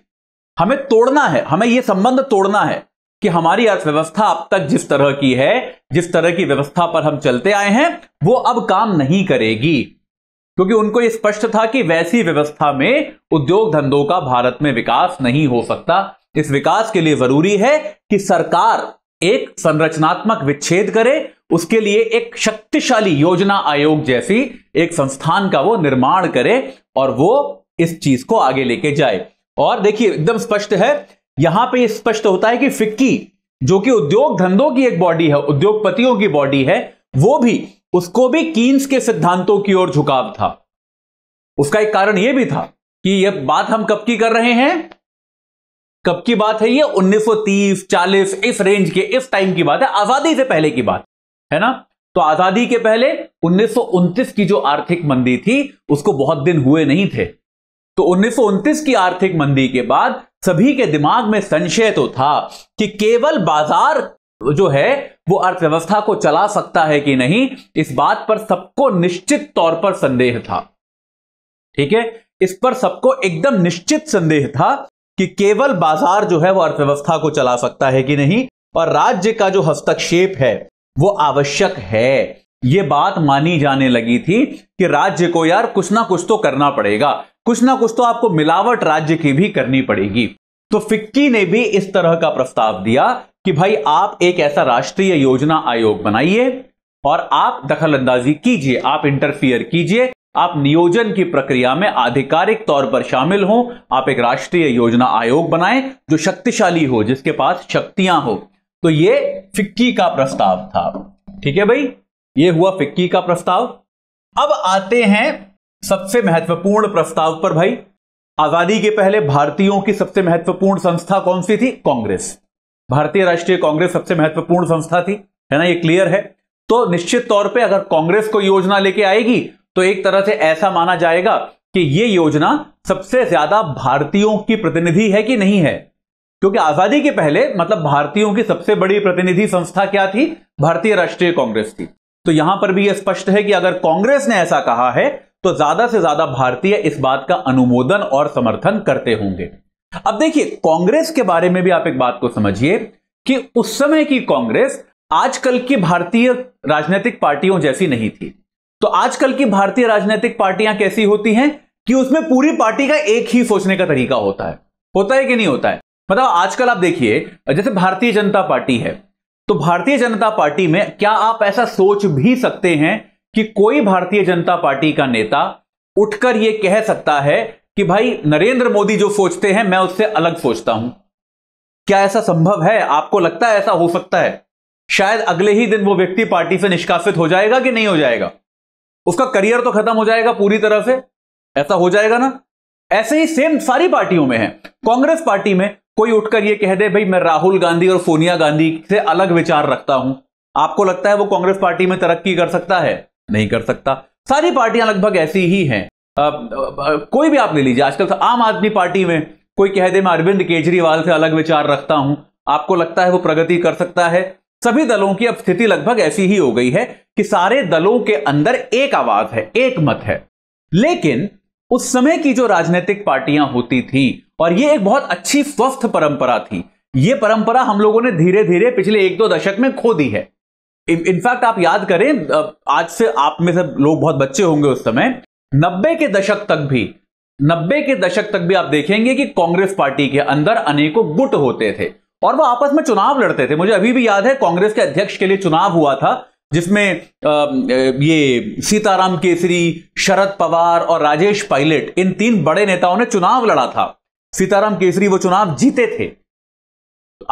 हमें तोड़ना है हमें यह संबंध तोड़ना है कि हमारी अर्थव्यवस्था अब तक जिस तरह की है जिस तरह की व्यवस्था पर हम चलते आए हैं वो अब काम नहीं करेगी क्योंकि उनको ये स्पष्ट था कि वैसी व्यवस्था में उद्योग धंधों का भारत में विकास नहीं हो सकता इस विकास के लिए जरूरी है कि सरकार एक संरचनात्मक विच्छेद करे उसके लिए एक शक्तिशाली योजना आयोग जैसी एक संस्थान का वो निर्माण करे और वो इस चीज को आगे लेके जाए और देखिए एकदम स्पष्ट है यहां पे स्पष्ट होता है कि फिक्की जो कि उद्योग धंधों की एक बॉडी है उद्योगपतियों की बॉडी है वो भी उसको भी कीन्स के सिद्धांतों की ओर झुकाव था उसका एक कारण यह भी था कि यह बात हम कब की कर रहे हैं कब की बात है ये 1930, 40 इस रेंज के इस टाइम की बात है आजादी से पहले की बात है ना तो आजादी के पहले उन्नीस की जो आर्थिक मंदी थी उसको बहुत दिन हुए नहीं थे तो उन्नीस की आर्थिक मंदी के बाद सभी के दिमाग में संशय तो था कि केवल बाजार जो है वो अर्थव्यवस्था को चला सकता है कि नहीं इस बात पर सबको निश्चित तौर पर संदेह था ठीक है इस पर सबको एकदम निश्चित संदेह था कि केवल बाजार जो है वो अर्थव्यवस्था को चला सकता है कि नहीं और राज्य का जो हस्तक्षेप है वो आवश्यक है ये बात मानी जाने लगी थी कि राज्य को यार कुछ ना कुछ तो करना पड़ेगा कुछ ना कुछ तो आपको मिलावट राज्य की भी करनी पड़ेगी तो फिक्की ने भी इस तरह का प्रस्ताव दिया कि भाई आप एक ऐसा राष्ट्रीय योजना आयोग बनाइए और आप दखल अंदाजी कीजिए आप इंटरफियर कीजिए आप नियोजन की प्रक्रिया में आधिकारिक तौर पर शामिल हो आप एक राष्ट्रीय योजना आयोग बनाएं जो शक्तिशाली हो जिसके पास शक्तियां हो तो ये फिक्की का प्रस्ताव था ठीक है भाई ये हुआ फिक्की का प्रस्ताव अब आते हैं सबसे महत्वपूर्ण प्रस्ताव पर भाई आजादी के पहले भारतीयों की सबसे महत्वपूर्ण संस्था कौन सी थी कांग्रेस भारतीय राष्ट्रीय कांग्रेस सबसे महत्वपूर्ण संस्था थी है ना ये क्लियर है तो निश्चित तौर पे अगर कांग्रेस को योजना लेके आएगी तो एक तरह से ऐसा माना जाएगा कि ये योजना सबसे ज्यादा भारतीयों की प्रतिनिधि है कि नहीं है क्योंकि आजादी के पहले मतलब भारतीयों की सबसे बड़ी प्रतिनिधि संस्था क्या थी भारतीय राष्ट्रीय कांग्रेस थी तो यहां पर भी यह स्पष्ट है कि अगर कांग्रेस ने ऐसा कहा है तो ज्यादा से ज्यादा भारतीय इस बात का अनुमोदन और समर्थन करते होंगे अब देखिए कांग्रेस के बारे में भी आप एक बात को समझिए कि उस समय की कांग्रेस आजकल की भारतीय राजनीतिक पार्टियों जैसी नहीं थी तो आजकल की भारतीय राजनीतिक पार्टियां कैसी होती हैं कि उसमें पूरी पार्टी का एक ही सोचने का तरीका होता है होता है कि नहीं होता है मतलब आजकल आप देखिए जैसे भारतीय जनता पार्टी है तो भारतीय जनता पार्टी में क्या आप ऐसा सोच भी सकते हैं कि कोई भारतीय जनता पार्टी का नेता उठकर यह कह सकता है कि भाई नरेंद्र मोदी जो सोचते हैं मैं उससे अलग सोचता हूं क्या ऐसा संभव है आपको लगता है ऐसा हो सकता है शायद अगले ही दिन वो व्यक्ति पार्टी से निष्कासित हो जाएगा कि नहीं हो जाएगा उसका करियर तो खत्म हो जाएगा पूरी तरह से ऐसा हो जाएगा ना ऐसे ही सेम सारी पार्टियों में है कांग्रेस पार्टी में कोई उठकर ये कह दे भाई मैं राहुल गांधी और सोनिया गांधी से अलग विचार रखता हूं आपको लगता है वो कांग्रेस पार्टी में तरक्की कर सकता है नहीं कर सकता सारी पार्टियां लगभग ऐसी ही हैं कोई भी आप ले लीजिए आजकल तो आम आदमी पार्टी में कोई कह दे मैं अरविंद केजरीवाल से अलग विचार रखता हूं आपको लगता है वो प्रगति कर सकता है सभी दलों की अब स्थिति लगभग ऐसी ही हो गई है कि सारे दलों के अंदर एक आवाज है एक मत है लेकिन उस समय की जो राजनीतिक पार्टियां होती थी और ये एक बहुत अच्छी स्वस्थ परंपरा थी ये परंपरा हम लोगों ने धीरे धीरे पिछले एक दो दशक में खो दी है इनफैक्ट आप याद करें आज से आप में से लोग बहुत बच्चे होंगे उस समय नब्बे के दशक तक भी नब्बे के दशक तक भी आप देखेंगे कि कांग्रेस पार्टी के अंदर अनेकों गुट होते थे और वह आपस में चुनाव लड़ते थे मुझे अभी भी याद है कांग्रेस के अध्यक्ष के लिए चुनाव हुआ था जिसमें ये सीताराम केसरी शरद पवार और राजेश पायलट इन तीन बड़े नेताओं ने चुनाव लड़ा था सीताराम केसरी वो चुनाव जीते थे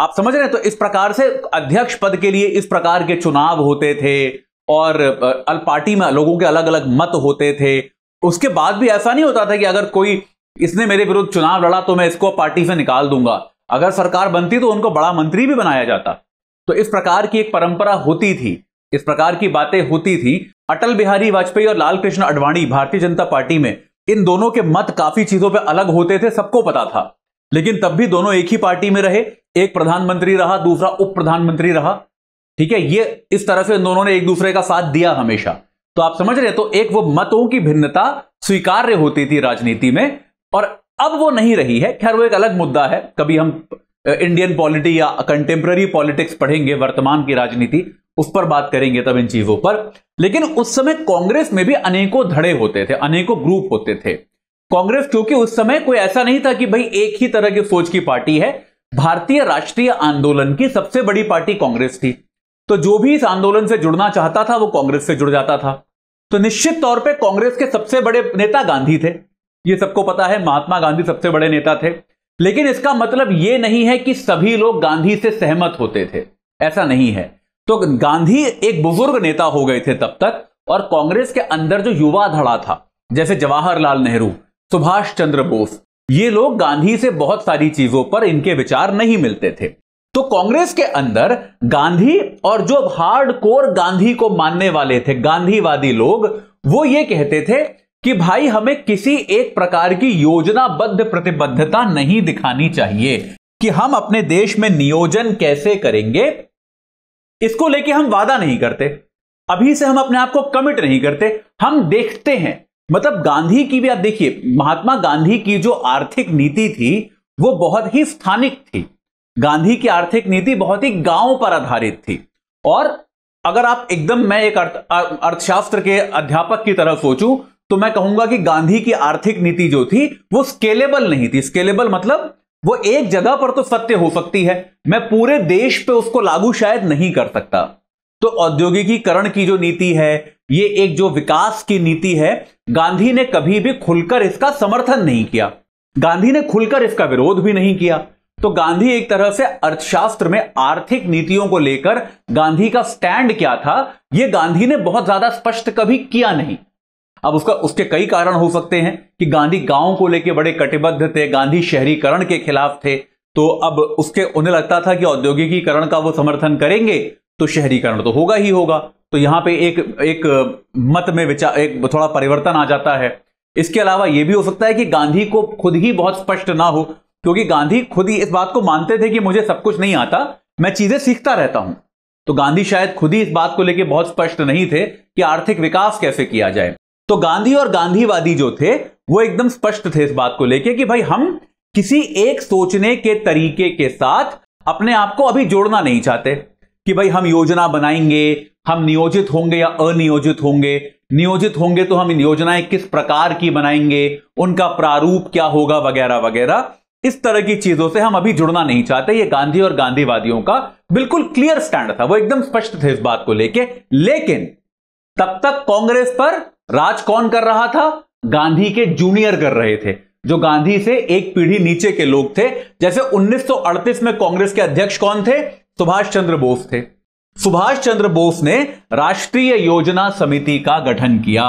आप समझ रहे हैं तो इस प्रकार से अध्यक्ष पद के लिए इस प्रकार के चुनाव होते थे और पार्टी में लोगों के अलग अलग मत होते थे उसके बाद भी ऐसा नहीं होता था कि अगर कोई इसने मेरे विरुद्ध चुनाव लड़ा तो मैं इसको पार्टी से निकाल दूंगा अगर सरकार बनती तो उनको बड़ा मंत्री भी बनाया जाता तो इस प्रकार की एक परंपरा होती थी इस प्रकार की बातें होती थी अटल बिहारी वाजपेयी और लाल कृष्ण अडवाणी भारतीय जनता पार्टी में इन दोनों के मत काफी चीजों पर अलग होते थे सबको पता था लेकिन तब भी दोनों एक ही पार्टी में रहे एक प्रधानमंत्री रहा दूसरा उप प्रधानमंत्री रहा ठीक है ये इस तरह से दोनों ने एक दूसरे का साथ दिया हमेशा तो आप समझ रहे तो एक वो मतों की भिन्नता स्वीकार्य होती थी राजनीति में और अब वो नहीं रही है खैर वो एक अलग मुद्दा है कभी हम इंडियन पॉलिटी या कंटेम्प्ररी पॉलिटिक्स पढ़ेंगे वर्तमान की राजनीति उस पर बात करेंगे तब इन चीजों पर लेकिन उस समय कांग्रेस में भी अनेकों धड़े होते थे अनेकों ग्रुप होते थे कांग्रेस क्योंकि उस समय कोई ऐसा नहीं था कि भाई एक ही तरह की सोच की पार्टी है भारतीय राष्ट्रीय आंदोलन की सबसे बड़ी पार्टी कांग्रेस थी तो जो भी इस आंदोलन से जुड़ना चाहता था वो कांग्रेस से जुड़ जाता था तो निश्चित तौर पे कांग्रेस के सबसे बड़े नेता गांधी थे ये सबको पता है महात्मा गांधी सबसे बड़े नेता थे लेकिन इसका मतलब ये नहीं है कि सभी लोग गांधी से सहमत होते थे ऐसा नहीं है तो गांधी एक बुजुर्ग नेता हो गए थे तब तक और कांग्रेस के अंदर जो युवा धड़ा था जैसे जवाहरलाल नेहरू सुभाष चंद्र बोस ये लोग गांधी से बहुत सारी चीजों पर इनके विचार नहीं मिलते थे तो कांग्रेस के अंदर गांधी और जो हार्ड कोर गांधी को मानने वाले थे गांधीवादी लोग वो ये कहते थे कि भाई हमें किसी एक प्रकार की योजनाबद्ध प्रतिबद्धता नहीं दिखानी चाहिए कि हम अपने देश में नियोजन कैसे करेंगे इसको लेके हम वादा नहीं करते अभी से हम अपने आप को कमिट नहीं करते हम देखते हैं मतलब गांधी की भी आप देखिए महात्मा गांधी की जो आर्थिक नीति थी वो बहुत ही स्थानिक थी गांधी की आर्थिक नीति बहुत ही गांव पर आधारित थी और अगर आप एकदम मैं एक अर्थ अर्थशास्त्र के अध्यापक की तरह सोचू तो मैं कहूंगा कि गांधी की आर्थिक नीति जो थी वो स्केलेबल नहीं थी स्केलेबल मतलब वो एक जगह पर तो सत्य हो सकती है मैं पूरे देश पे उसको लागू शायद नहीं कर सकता तो औद्योगिकीकरण की जो नीति है ये एक जो विकास की नीति है गांधी ने कभी भी खुलकर इसका समर्थन नहीं किया गांधी ने खुलकर इसका विरोध भी नहीं किया तो गांधी एक तरह से अर्थशास्त्र में आर्थिक नीतियों को लेकर गांधी का स्टैंड क्या था यह गांधी ने बहुत ज्यादा स्पष्ट कभी किया नहीं अब उसका उसके कई कारण हो सकते हैं कि गांधी गांव को लेकर बड़े कटिबद्ध थे गांधी शहरीकरण के खिलाफ थे तो अब उसके उन्हें लगता था कि औद्योगिकीकरण का वो समर्थन करेंगे तो शहरीकरण तो होगा ही होगा तो यहां पे एक एक मत में विचार एक थोड़ा परिवर्तन आ जाता है इसके अलावा यह भी हो सकता है कि गांधी को खुद ही बहुत स्पष्ट ना हो क्योंकि गांधी खुद ही इस बात को मानते थे कि मुझे सब कुछ नहीं आता मैं चीजें सीखता रहता हूं तो गांधी शायद खुद ही इस बात को लेकर बहुत स्पष्ट नहीं थे कि आर्थिक विकास कैसे किया जाए तो गांधी और गांधीवादी जो थे वो एकदम स्पष्ट थे इस बात को लेकर कि भाई हम किसी एक सोचने के तरीके के साथ अपने आप को अभी जोड़ना नहीं चाहते कि भाई हम योजना बनाएंगे हम नियोजित होंगे या अनियोजित होंगे नियोजित होंगे तो हम योजनाएं किस प्रकार की बनाएंगे उनका प्रारूप क्या होगा वगैरह वगैरह इस तरह की चीजों से हम अभी जुड़ना नहीं चाहते ये गांधी और गांधीवादियों का बिल्कुल क्लियर स्टैंड था वो एकदम स्पष्ट थे इस बात को लेके लेकिन तब तक कांग्रेस पर राज कौन कर रहा था गांधी के जूनियर कर रहे थे जो गांधी से एक पीढ़ी नीचे के लोग थे जैसे 1938 में कांग्रेस के अध्यक्ष कौन थे सुभाष चंद्र बोस थे सुभाष चंद्र बोस ने राष्ट्रीय योजना समिति का गठन किया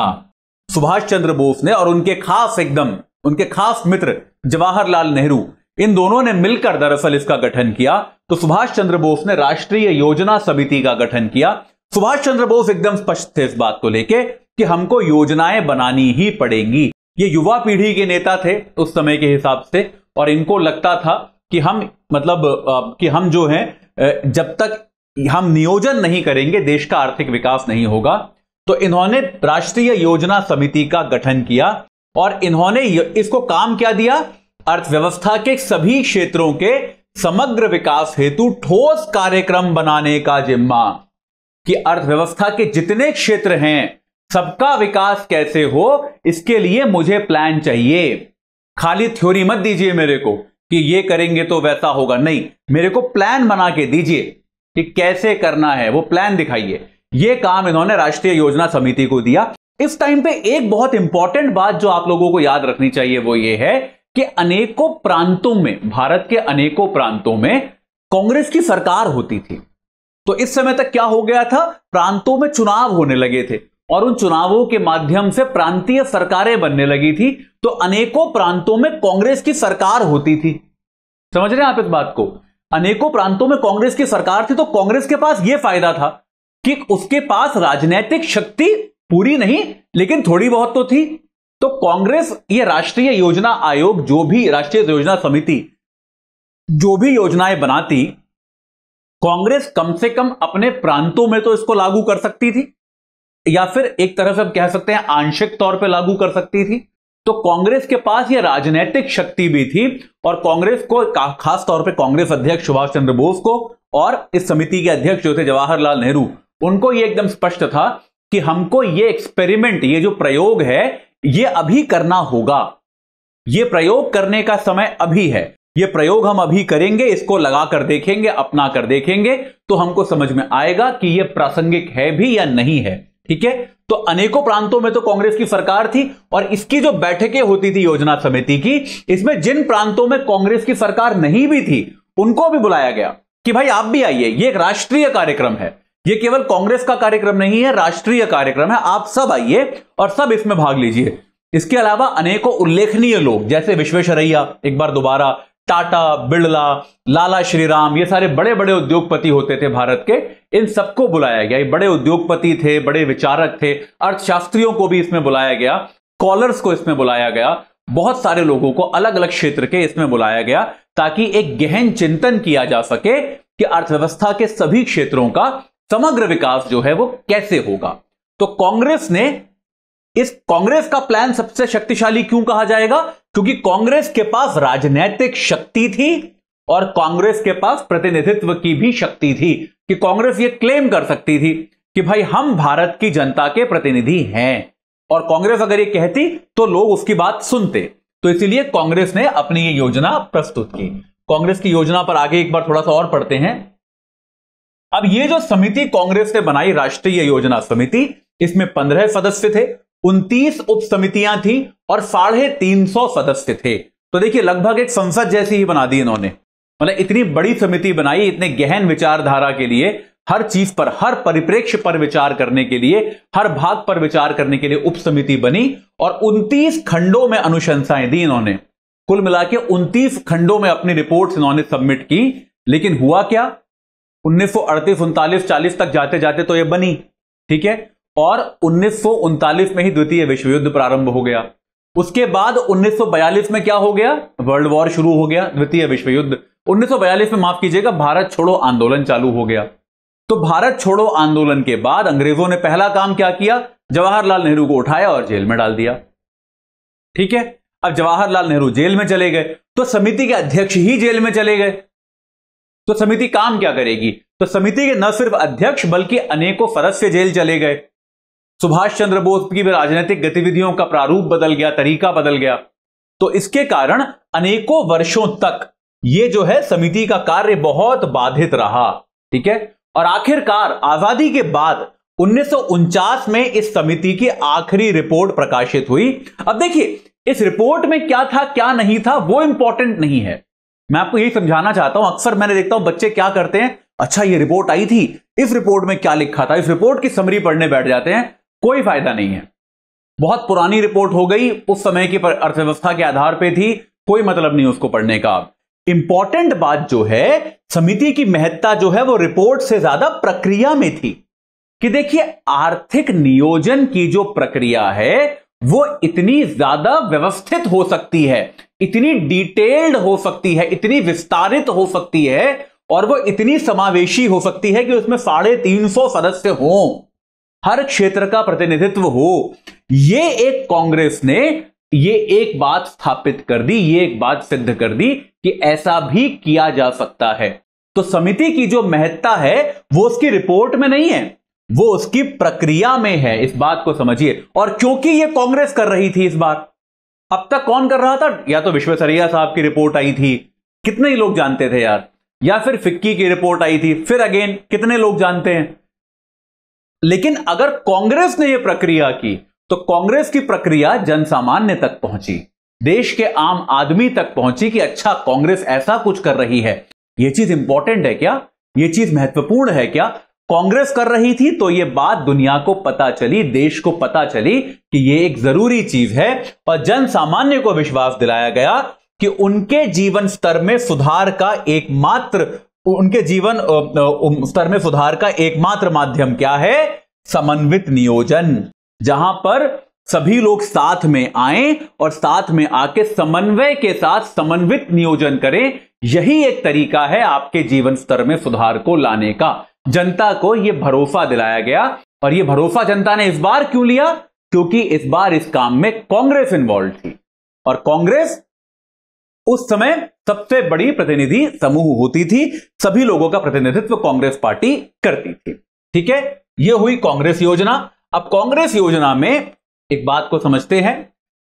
सुभाष चंद्र बोस ने और उनके खास एकदम उनके खास मित्र जवाहरलाल नेहरू इन दोनों ने मिलकर दरअसल इसका गठन किया तो सुभाष चंद्र बोस ने राष्ट्रीय योजना समिति का गठन किया सुभाष चंद्र बोस एकदम स्पष्ट थे इस बात को लेके कि हमको योजनाएं बनानी ही पड़ेंगी ये युवा पीढ़ी के नेता थे उस समय के हिसाब से और इनको लगता था कि हम मतलब कि हम जो हैं जब तक हम नियोजन नहीं करेंगे देश का आर्थिक विकास नहीं होगा तो इन्होंने राष्ट्रीय योजना समिति का गठन किया और इन्होंने इसको काम क्या दिया अर्थव्यवस्था के सभी क्षेत्रों के समग्र विकास हेतु ठोस कार्यक्रम बनाने का जिम्मा कि अर्थव्यवस्था के जितने क्षेत्र हैं सबका विकास कैसे हो इसके लिए मुझे प्लान चाहिए खाली थ्योरी मत दीजिए मेरे को कि ये करेंगे तो वैसा होगा नहीं मेरे को प्लान बना के दीजिए कि कैसे करना है वो प्लान दिखाइए ये काम इन्होंने राष्ट्रीय योजना समिति को दिया इस टाइम पे एक बहुत इंपॉर्टेंट बात जो आप लोगों को याद रखनी चाहिए वो ये है कि अनेकों प्रांतों में भारत के अनेकों प्रांतों में कांग्रेस की सरकार होती थी तो इस समय तक क्या हो गया था प्रांतों में चुनाव होने लगे थे और उन चुनावों के माध्यम से प्रांतीय सरकारें बनने लगी थी तो अनेकों प्रांतों में कांग्रेस की सरकार होती थी समझ रहे हैं आप इस बात को अनेकों प्रांतों में कांग्रेस की सरकार थी तो कांग्रेस के पास यह फायदा था कि उसके पास राजनीतिक शक्ति पूरी नहीं लेकिन थोड़ी बहुत तो थी तो कांग्रेस ये राष्ट्रीय योजना आयोग जो भी राष्ट्रीय योजना समिति जो भी योजनाएं बनाती कांग्रेस कम से कम अपने प्रांतों में तो इसको लागू कर सकती थी या फिर एक तरह से हम कह सकते हैं आंशिक तौर पर लागू कर सकती थी तो कांग्रेस के पास यह राजनीतिक शक्ति भी थी और कांग्रेस को खास तौर पे कांग्रेस अध्यक्ष सुभाष चंद्र बोस को और इस समिति के अध्यक्ष जो थे जवाहरलाल नेहरू उनको यह एकदम स्पष्ट था कि हमको ये एक्सपेरिमेंट ये जो प्रयोग है ये अभी करना होगा ये प्रयोग करने का समय अभी है ये प्रयोग हम अभी करेंगे इसको लगा कर देखेंगे अपना कर देखेंगे तो हमको समझ में आएगा कि यह प्रासंगिक है भी या नहीं है ठीक है तो अनेकों प्रांतों में तो कांग्रेस की सरकार थी और इसकी जो बैठकें होती थी योजना समिति की इसमें जिन प्रांतों में कांग्रेस की सरकार नहीं भी थी उनको भी बुलाया गया कि भाई आप भी आइए ये एक राष्ट्रीय कार्यक्रम है ये केवल कांग्रेस का कार्यक्रम नहीं है राष्ट्रीय कार्यक्रम है आप सब आइए और सब इसमें भाग लीजिए इसके अलावा अनेकों उल्लेखनीय लोग जैसे विश्वेश्वरैया एक बार दोबारा टाटा बिड़ला लाला श्रीराम ये सारे बड़े बड़े उद्योगपति होते थे भारत के इन सबको बुलाया गया ये बड़े उद्योगपति थे बड़े विचारक थे अर्थशास्त्रियों को भी इसमें बुलाया गया स्कॉलर्स को इसमें बुलाया गया बहुत सारे लोगों को अलग अलग क्षेत्र के इसमें बुलाया गया ताकि एक गहन चिंतन किया जा सके कि अर्थव्यवस्था के सभी क्षेत्रों का समग्र विकास जो है वो कैसे होगा तो कांग्रेस ने इस कांग्रेस का प्लान सबसे शक्तिशाली क्यों कहा जाएगा क्योंकि कांग्रेस के पास राजनैतिक शक्ति थी और कांग्रेस के पास प्रतिनिधित्व की भी शक्ति थी कि कांग्रेस ये क्लेम कर सकती थी कि भाई हम भारत की जनता के प्रतिनिधि हैं और कांग्रेस अगर ये कहती तो लोग उसकी बात सुनते तो इसीलिए कांग्रेस ने अपनी ये योजना प्रस्तुत की कांग्रेस की योजना पर आगे एक बार थोड़ा सा और पढ़ते हैं अब ये जो समिति कांग्रेस ने बनाई राष्ट्रीय योजना समिति इसमें पंद्रह सदस्य थे उनतीस उप समितियां थी और साढ़े तीन सौ सदस्य थे तो देखिए लगभग एक संसद जैसी ही बना दी इन्होंने मतलब इतनी बड़ी समिति बनाई इतने गहन विचारधारा के लिए हर चीज पर हर परिप्रेक्ष्य पर विचार करने के लिए हर भाग पर विचार करने के लिए उप समिति बनी और उनतीस खंडों में अनुशंसाएं दी इन्होंने कुल मिला के उनतीस खंडों में अपनी रिपोर्ट इन्होंने सबमिट की लेकिन हुआ क्या उन्नीस सौ अड़तीस उनतालीस चालीस तक जाते जाते तो ये बनी ठीक है और उन्नीस में ही द्वितीय विश्व युद्ध प्रारंभ हो गया उसके बाद 1942 में क्या हो गया वर्ल्ड वॉर शुरू हो गया द्वितीय विश्व युद्ध 1942 में माफ कीजिएगा भारत छोड़ो आंदोलन चालू हो गया तो भारत छोड़ो आंदोलन के बाद अंग्रेजों ने पहला काम क्या किया जवाहरलाल नेहरू को उठाया और जेल में डाल दिया ठीक है अब जवाहरलाल नेहरू जेल में चले गए तो समिति के अध्यक्ष ही जेल में चले गए तो समिति काम क्या करेगी तो समिति के न सिर्फ अध्यक्ष बल्कि अनेकों फरस से जेल चले गए सुभाष चंद्र बोस की राजनीतिक गतिविधियों का प्रारूप बदल गया तरीका बदल गया तो इसके कारण अनेकों वर्षों तक ये जो है समिति का कार्य बहुत बाधित रहा ठीक है और आखिरकार आजादी के बाद उन्नीस में इस समिति की आखिरी रिपोर्ट प्रकाशित हुई अब देखिए इस रिपोर्ट में क्या था क्या नहीं था वो इंपॉर्टेंट नहीं है मैं आपको यही समझाना चाहता हूं अक्सर मैंने देखता हूं बच्चे क्या करते हैं अच्छा ये रिपोर्ट आई थी इस रिपोर्ट में क्या लिखा था इस रिपोर्ट की समरी पढ़ने बैठ जाते हैं कोई फायदा नहीं है बहुत पुरानी रिपोर्ट हो गई उस समय की अर्थव्यवस्था के आधार पर थी कोई मतलब नहीं उसको पढ़ने का इंपॉर्टेंट बात जो है समिति की महत्ता जो है वो रिपोर्ट से ज्यादा प्रक्रिया में थी कि देखिए आर्थिक नियोजन की जो प्रक्रिया है वो इतनी ज्यादा व्यवस्थित हो सकती है इतनी डिटेल्ड हो सकती है इतनी विस्तारित हो सकती है और वो इतनी समावेशी हो सकती है कि उसमें साढ़े तीन सौ सदस्य हो हर क्षेत्र का प्रतिनिधित्व हो ये एक कांग्रेस ने ये एक बात स्थापित कर दी ये एक बात सिद्ध कर दी कि ऐसा भी किया जा सकता है तो समिति की जो महत्ता है वो उसकी रिपोर्ट में नहीं है वो उसकी प्रक्रिया में है इस बात को समझिए और क्योंकि ये कांग्रेस कर रही थी इस बार अब तक कौन कर रहा था या तो विश्वेसरैया साहब की रिपोर्ट आई थी कितने ही लोग जानते थे यार या फिर फिक्की की रिपोर्ट आई थी फिर अगेन कितने लोग जानते हैं लेकिन अगर कांग्रेस ने यह प्रक्रिया की तो कांग्रेस की प्रक्रिया जनसामान्य तक पहुंची देश के आम आदमी तक पहुंची कि अच्छा कांग्रेस ऐसा कुछ कर रही है यह चीज इंपॉर्टेंट है क्या यह चीज महत्वपूर्ण है क्या कांग्रेस कर रही थी तो ये बात दुनिया को पता चली देश को पता चली कि ये एक जरूरी चीज है और जन सामान्य को विश्वास दिलाया गया कि उनके जीवन स्तर में सुधार का एकमात्र उनके जीवन स्तर में सुधार का एकमात्र माध्यम क्या है समन्वित नियोजन जहां पर सभी लोग साथ में आए और साथ में आके समन्वय के साथ समन्वित नियोजन करें यही एक तरीका है आपके जीवन स्तर में सुधार को लाने का जनता को यह भरोसा दिलाया गया और यह भरोसा जनता ने इस बार क्यों लिया क्योंकि इस बार इस काम में कांग्रेस इन्वॉल्व थी और कांग्रेस उस समय सबसे बड़ी प्रतिनिधि समूह होती थी सभी लोगों का प्रतिनिधित्व कांग्रेस पार्टी करती थी ठीक है यह हुई कांग्रेस योजना अब कांग्रेस योजना में एक बात को समझते हैं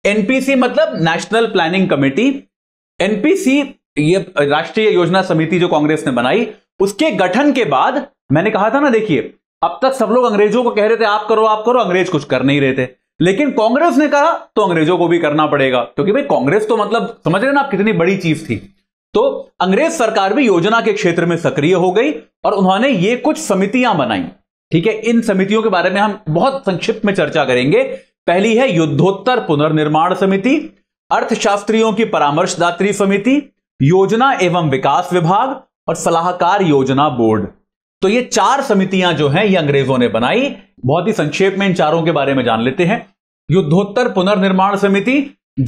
एनपीसी मतलब नेशनल प्लानिंग कमेटी एनपीसी ये राष्ट्रीय योजना समिति जो कांग्रेस ने बनाई उसके गठन के बाद मैंने कहा था ना देखिए अब तक सब लोग अंग्रेजों को कह रहे थे आप करो आप करो अंग्रेज कुछ कर नहीं रहे थे लेकिन कांग्रेस ने कहा तो अंग्रेजों को भी करना पड़ेगा क्योंकि भाई कांग्रेस तो मतलब समझ रहे ना आप कितनी बड़ी चीज थी तो अंग्रेज सरकार भी योजना के क्षेत्र में सक्रिय हो गई और उन्होंने ये कुछ समितियां बनाई ठीक है इन समितियों के बारे में हम बहुत संक्षिप्त में चर्चा करेंगे पहली है युद्धोत्तर पुनर्निर्माण समिति अर्थशास्त्रियों की परामर्शदात्री समिति योजना एवं विकास विभाग और सलाहकार योजना बोर्ड तो ये चार समितियां जो हैं ये अंग्रेजों ने बनाई बहुत ही संक्षेप में इन चारों के बारे में जान लेते हैं युद्धोत्तर पुनर्निर्माण समिति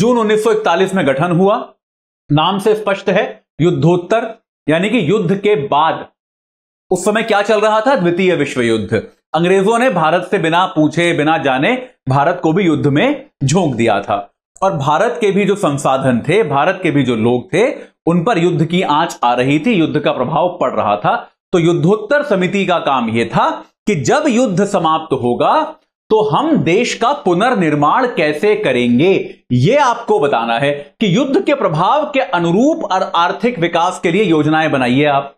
जून 1941 में गठन हुआ नाम से स्पष्ट है युद्धोत्तर यानी कि युद्ध के बाद उस समय क्या चल रहा था द्वितीय विश्व युद्ध अंग्रेजों ने भारत से बिना पूछे बिना जाने भारत को भी युद्ध में झोंक दिया था और भारत के भी जो संसाधन थे भारत के भी जो लोग थे उन पर युद्ध की आंच आ रही थी युद्ध का प्रभाव पड़ रहा था तो युद्धोत्तर समिति का काम यह था कि जब युद्ध समाप्त होगा तो हम देश का पुनर्निर्माण कैसे करेंगे यह आपको बताना है कि युद्ध के प्रभाव के अनुरूप और आर्थिक विकास के लिए योजनाएं बनाइए आप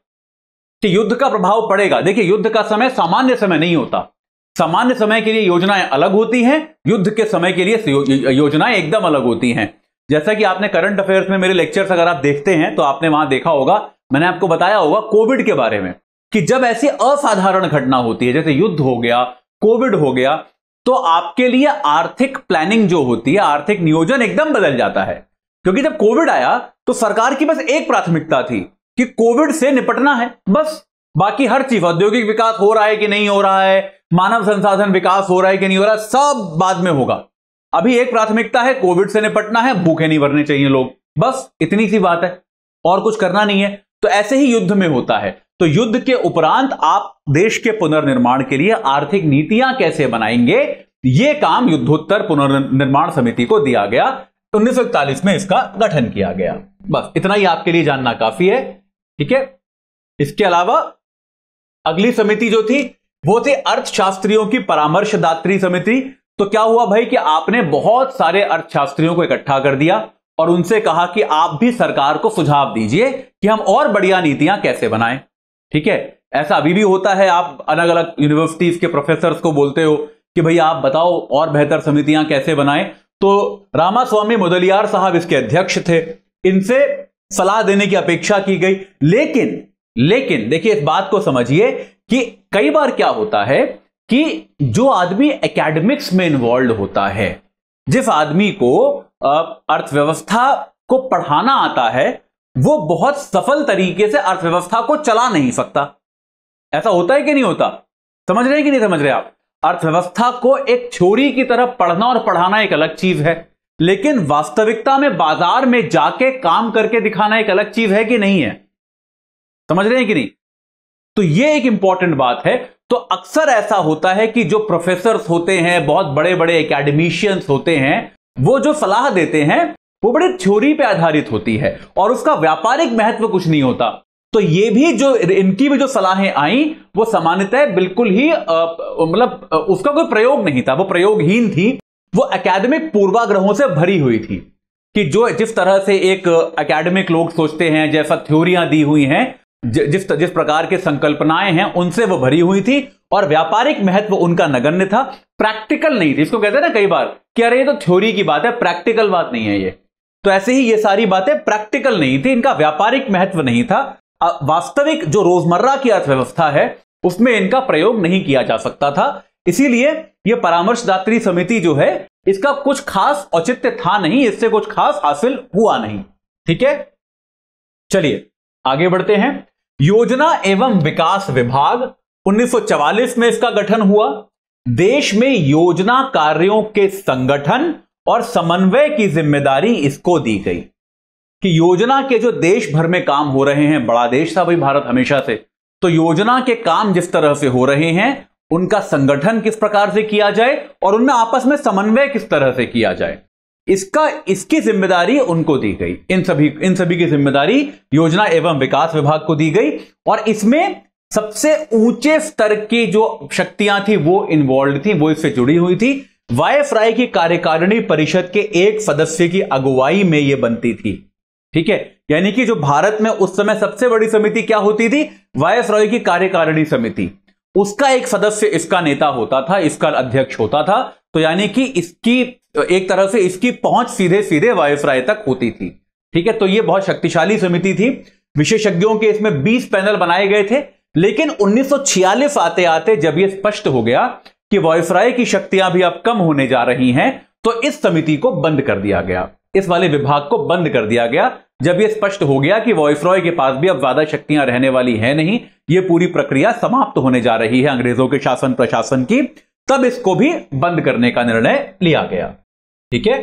कि युद्ध का प्रभाव पड़ेगा देखिए युद्ध का समय सामान्य समय नहीं होता सामान्य समय के लिए योजनाएं अलग होती हैं युद्ध के समय के लिए योजनाएं एकदम अलग होती हैं जैसा कि आपने करंट अफेयर्स में मेरे लेक्चर्स अगर आप देखते हैं तो आपने वहां देखा होगा मैंने आपको बताया होगा कोविड के बारे में कि जब ऐसी असाधारण घटना होती है जैसे युद्ध हो गया कोविड हो गया तो आपके लिए आर्थिक प्लानिंग जो होती है आर्थिक नियोजन एकदम बदल जाता है क्योंकि जब कोविड आया तो सरकार की बस एक प्राथमिकता थी कि कोविड से निपटना है बस बाकी हर चीज औद्योगिक विकास हो रहा है कि नहीं हो रहा है मानव संसाधन विकास हो रहा है कि नहीं हो रहा सब बाद में होगा अभी एक प्राथमिकता है कोविड से निपटना है भूखे नहीं भरने चाहिए लोग बस इतनी सी बात है और कुछ करना नहीं है तो ऐसे ही युद्ध में होता है तो युद्ध के उपरांत आप देश के पुनर्निर्माण के लिए आर्थिक नीतियां कैसे बनाएंगे यह काम युद्धोत्तर पुनर्निर्माण समिति को दिया गया उन्नीस में इसका गठन किया गया बस इतना ही आपके लिए जानना काफी है ठीक है इसके अलावा अगली समिति जो थी वो थी अर्थशास्त्रियों की परामर्शदात्री समिति तो क्या हुआ भाई कि आपने बहुत सारे अर्थशास्त्रियों को इकट्ठा कर दिया और उनसे कहा कि आप भी सरकार को सुझाव दीजिए कि हम और बढ़िया नीतियां कैसे बनाएं ठीक है ऐसा अभी भी होता है आप अलग अलग यूनिवर्सिटीज के प्रोफेसर को बोलते हो कि भाई आप बताओ और बेहतर समितियां कैसे बनाएं तो रामास्वामी मुदलियार साहब इसके अध्यक्ष थे इनसे सलाह देने की अपेक्षा की गई लेकिन लेकिन देखिए इस बात को समझिए कि कई बार क्या होता है कि जो आदमी एकेडमिक्स में इन्वॉल्व होता है जिस आदमी को अर्थव्यवस्था को पढ़ाना आता है वो बहुत सफल तरीके से अर्थव्यवस्था को चला नहीं सकता ऐसा होता है कि नहीं होता समझ रहे हैं कि नहीं समझ रहे आप अर्थव्यवस्था को एक छोरी की तरह पढ़ना और पढ़ाना एक अलग चीज है लेकिन वास्तविकता में बाजार में जाके काम करके दिखाना एक अलग चीज है कि नहीं है समझ रहे हैं कि नहीं तो ये एक इंपॉर्टेंट बात है तो अक्सर ऐसा होता है कि जो प्रोफेसर होते हैं बहुत बड़े बड़े एकेडमिशियंस होते हैं वो जो सलाह देते हैं वो बड़े थ्योरी पे आधारित होती है और उसका व्यापारिक महत्व कुछ नहीं होता तो ये भी जो इनकी भी जो सलाहें आई वो सामान्यतः बिल्कुल ही मतलब उसका कोई प्रयोग नहीं था वो प्रयोगहीन थी वो एकेडमिक पूर्वाग्रहों से भरी हुई थी कि जो जिस तरह से एक एकेडमिक लोग सोचते हैं जैसा थ्योरियां दी हुई हैं जिस जिस प्रकार के संकल्पनाएं हैं उनसे वो भरी हुई थी और व्यापारिक महत्व उनका नगण्य था प्रैक्टिकल नहीं थी इसको कहते हैं ना कई बार कि अरे ये तो थ्योरी की बात है प्रैक्टिकल बात नहीं है ये तो ऐसे ही ये सारी बातें प्रैक्टिकल नहीं थी इनका व्यापारिक महत्व नहीं था वास्तविक जो रोजमर्रा की अर्थव्यवस्था है उसमें इनका प्रयोग नहीं किया जा सकता था इसीलिए यह परामर्शदात्री समिति जो है इसका कुछ खास औचित्य था नहीं इससे कुछ खास हासिल हुआ नहीं ठीक है चलिए आगे बढ़ते हैं योजना एवं विकास विभाग 1944 में इसका गठन हुआ देश में योजना कार्यों के संगठन और समन्वय की जिम्मेदारी इसको दी गई कि योजना के जो देश भर में काम हो रहे हैं बड़ा देश था भाई भारत हमेशा से तो योजना के काम जिस तरह से हो रहे हैं उनका संगठन किस प्रकार से किया जाए और उनमें आपस में समन्वय किस तरह से किया जाए इसका इसकी जिम्मेदारी उनको दी गई इन सभी इन सभी की जिम्मेदारी योजना एवं विकास विभाग को दी गई और इसमें सबसे ऊंचे स्तर की जो शक्तियां थी वो इन्वॉल्व थी वो इससे जुड़ी हुई थी राय की कार्यकारिणी परिषद के एक सदस्य की अगुवाई में यह बनती थी ठीक है यानी कि जो भारत में उस समय सबसे बड़ी समिति क्या होती थी राय की कार्यकारिणी समिति उसका एक सदस्य इसका नेता होता था इसका अध्यक्ष होता था तो यानी कि इसकी एक तरह से इसकी पहुंच सीधे सीधे राय तक होती थी ठीक है तो यह बहुत शक्तिशाली समिति थी विशेषज्ञों के इसमें 20 पैनल बनाए गए थे लेकिन 1946 आते आते जब यह स्पष्ट हो गया कि वॉयसराय की शक्तियां भी अब कम होने जा रही हैं तो इस समिति को बंद कर दिया गया इस वाले विभाग को बंद कर दिया गया जब यह स्पष्ट हो गया कि वॉयफ्रॉय के पास भी अब ज्यादा शक्तियां रहने वाली है नहीं ये पूरी प्रक्रिया समाप्त होने जा रही है अंग्रेजों के शासन प्रशासन की तब इसको भी बंद करने का निर्णय लिया गया ठीक है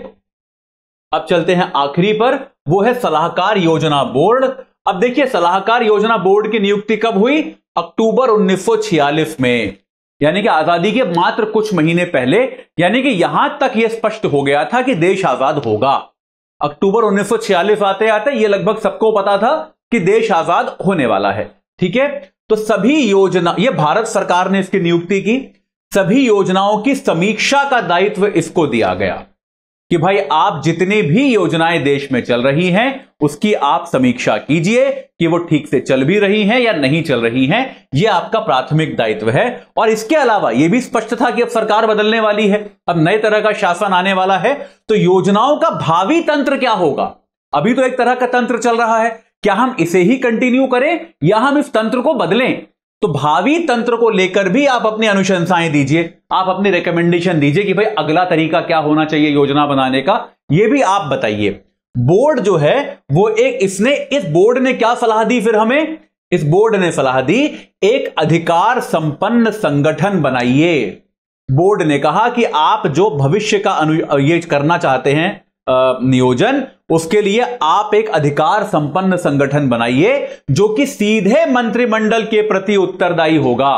अब चलते हैं आखिरी पर वो है सलाहकार योजना बोर्ड अब देखिए सलाहकार योजना बोर्ड की नियुक्ति कब हुई अक्टूबर 1946 में यानी कि आजादी के मात्र कुछ महीने पहले यानी कि यहां तक यह स्पष्ट हो गया था कि देश आजाद होगा अक्टूबर 1946 आते आते ये लगभग सबको पता था कि देश आजाद होने वाला है ठीक है तो सभी योजना ये भारत सरकार ने इसकी नियुक्ति की सभी योजनाओं की समीक्षा का दायित्व इसको दिया गया कि भाई आप जितने भी योजनाएं देश में चल रही हैं उसकी आप समीक्षा कीजिए कि वो ठीक से चल भी रही हैं या नहीं चल रही हैं ये आपका प्राथमिक दायित्व है और इसके अलावा ये भी स्पष्ट था कि अब सरकार बदलने वाली है अब नए तरह का शासन आने वाला है तो योजनाओं का भावी तंत्र क्या होगा अभी तो एक तरह का तंत्र चल रहा है क्या हम इसे ही कंटिन्यू करें या हम इस तंत्र को बदलें तो भावी तंत्र को लेकर भी आप अपनी अनुशंसाएं दीजिए आप अपनी रिकमेंडेशन दीजिए कि भाई अगला तरीका क्या होना चाहिए योजना बनाने का यह भी आप बताइए बोर्ड जो है वो एक इसने इस बोर्ड ने क्या सलाह दी फिर हमें इस बोर्ड ने सलाह दी एक अधिकार संपन्न संगठन बनाइए बोर्ड ने कहा कि आप जो भविष्य का अनु ये करना चाहते हैं नियोजन उसके लिए आप एक अधिकार संपन्न संगठन बनाइए जो कि सीधे मंत्रिमंडल के प्रति उत्तरदायी होगा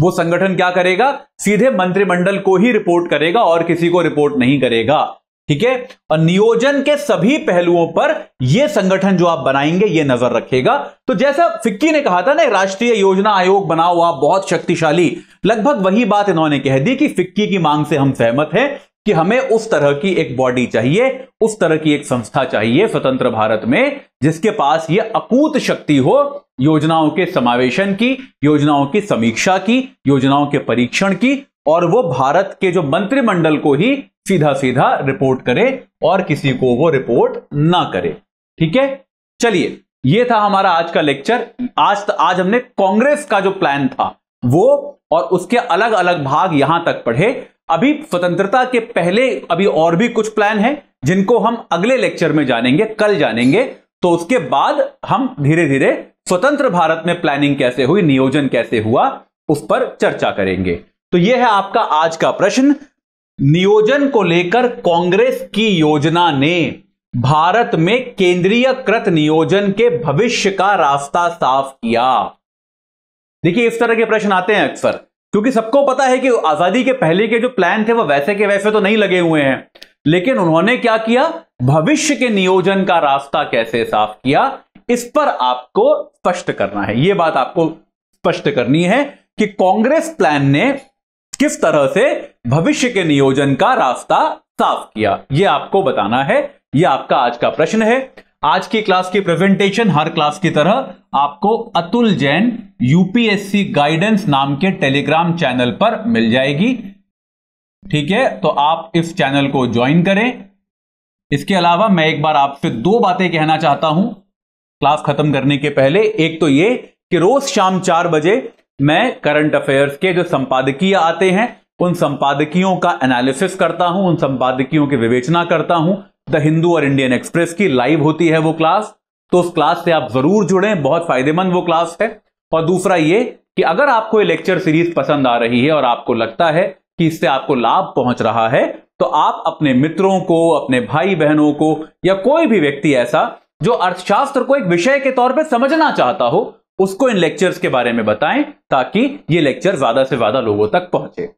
वो संगठन क्या करेगा सीधे मंत्रिमंडल को ही रिपोर्ट करेगा और किसी को रिपोर्ट नहीं करेगा ठीक है और नियोजन के सभी पहलुओं पर यह संगठन जो आप बनाएंगे यह नजर रखेगा तो जैसा फिक्की ने कहा था ना राष्ट्रीय योजना आयोग बनाओ आप बहुत शक्तिशाली लगभग वही बात इन्होंने कह दी कि फिक्की की मांग से हम सहमत हैं कि हमें उस तरह की एक बॉडी चाहिए उस तरह की एक संस्था चाहिए स्वतंत्र भारत में जिसके पास ये अकूत शक्ति हो योजनाओं के समावेशन की योजनाओं की समीक्षा की योजनाओं के परीक्षण की और वो भारत के जो मंत्रिमंडल को ही सीधा सीधा रिपोर्ट करे और किसी को वो रिपोर्ट ना करे ठीक है चलिए ये था हमारा आज का लेक्चर आज आज हमने कांग्रेस का जो प्लान था वो और उसके अलग अलग भाग यहां तक पढ़े अभी स्वतंत्रता के पहले अभी और भी कुछ प्लान है जिनको हम अगले लेक्चर में जानेंगे कल जानेंगे तो उसके बाद हम धीरे धीरे स्वतंत्र भारत में प्लानिंग कैसे हुई नियोजन कैसे हुआ उस पर चर्चा करेंगे तो यह है आपका आज का प्रश्न नियोजन को लेकर कांग्रेस की योजना ने भारत में केंद्रीय कृत नियोजन के भविष्य का रास्ता साफ किया देखिए इस तरह के प्रश्न आते हैं अक्सर क्योंकि सबको पता है कि आजादी के पहले के जो प्लान थे वो वैसे के वैसे तो नहीं लगे हुए हैं लेकिन उन्होंने क्या किया भविष्य के नियोजन का रास्ता कैसे साफ किया इस पर आपको स्पष्ट करना है यह बात आपको स्पष्ट करनी है कि कांग्रेस प्लान ने किस तरह से भविष्य के नियोजन का रास्ता साफ किया यह आपको बताना है यह आपका आज का प्रश्न है आज की क्लास की प्रेजेंटेशन हर क्लास की तरह आपको अतुल जैन यूपीएससी गाइडेंस नाम के टेलीग्राम चैनल पर मिल जाएगी ठीक है तो आप इस चैनल को ज्वाइन करें इसके अलावा मैं एक बार आपसे दो बातें कहना चाहता हूं क्लास खत्म करने के पहले एक तो ये कि रोज शाम चार बजे मैं करंट अफेयर्स के जो संपादकीय आते हैं उन संपादकीयों का एनालिसिस करता हूं उन संपादकीयों की विवेचना करता हूं द हिंदू और इंडियन एक्सप्रेस की लाइव होती है वो क्लास तो उस क्लास से आप जरूर जुड़े बहुत फायदेमंद वो क्लास है और दूसरा ये कि अगर आपको ये लेक्चर सीरीज पसंद आ रही है और आपको लगता है कि इससे आपको लाभ पहुंच रहा है तो आप अपने मित्रों को अपने भाई बहनों को या कोई भी व्यक्ति ऐसा जो अर्थशास्त्र को एक विषय के तौर पर समझना चाहता हो उसको इन लेक्चर्स के बारे में बताएं ताकि ये लेक्चर ज्यादा से ज्यादा लोगों तक पहुंचे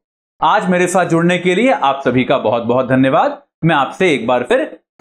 आज मेरे साथ जुड़ने के लिए आप सभी का बहुत बहुत धन्यवाद मैं आपसे एक बार फिर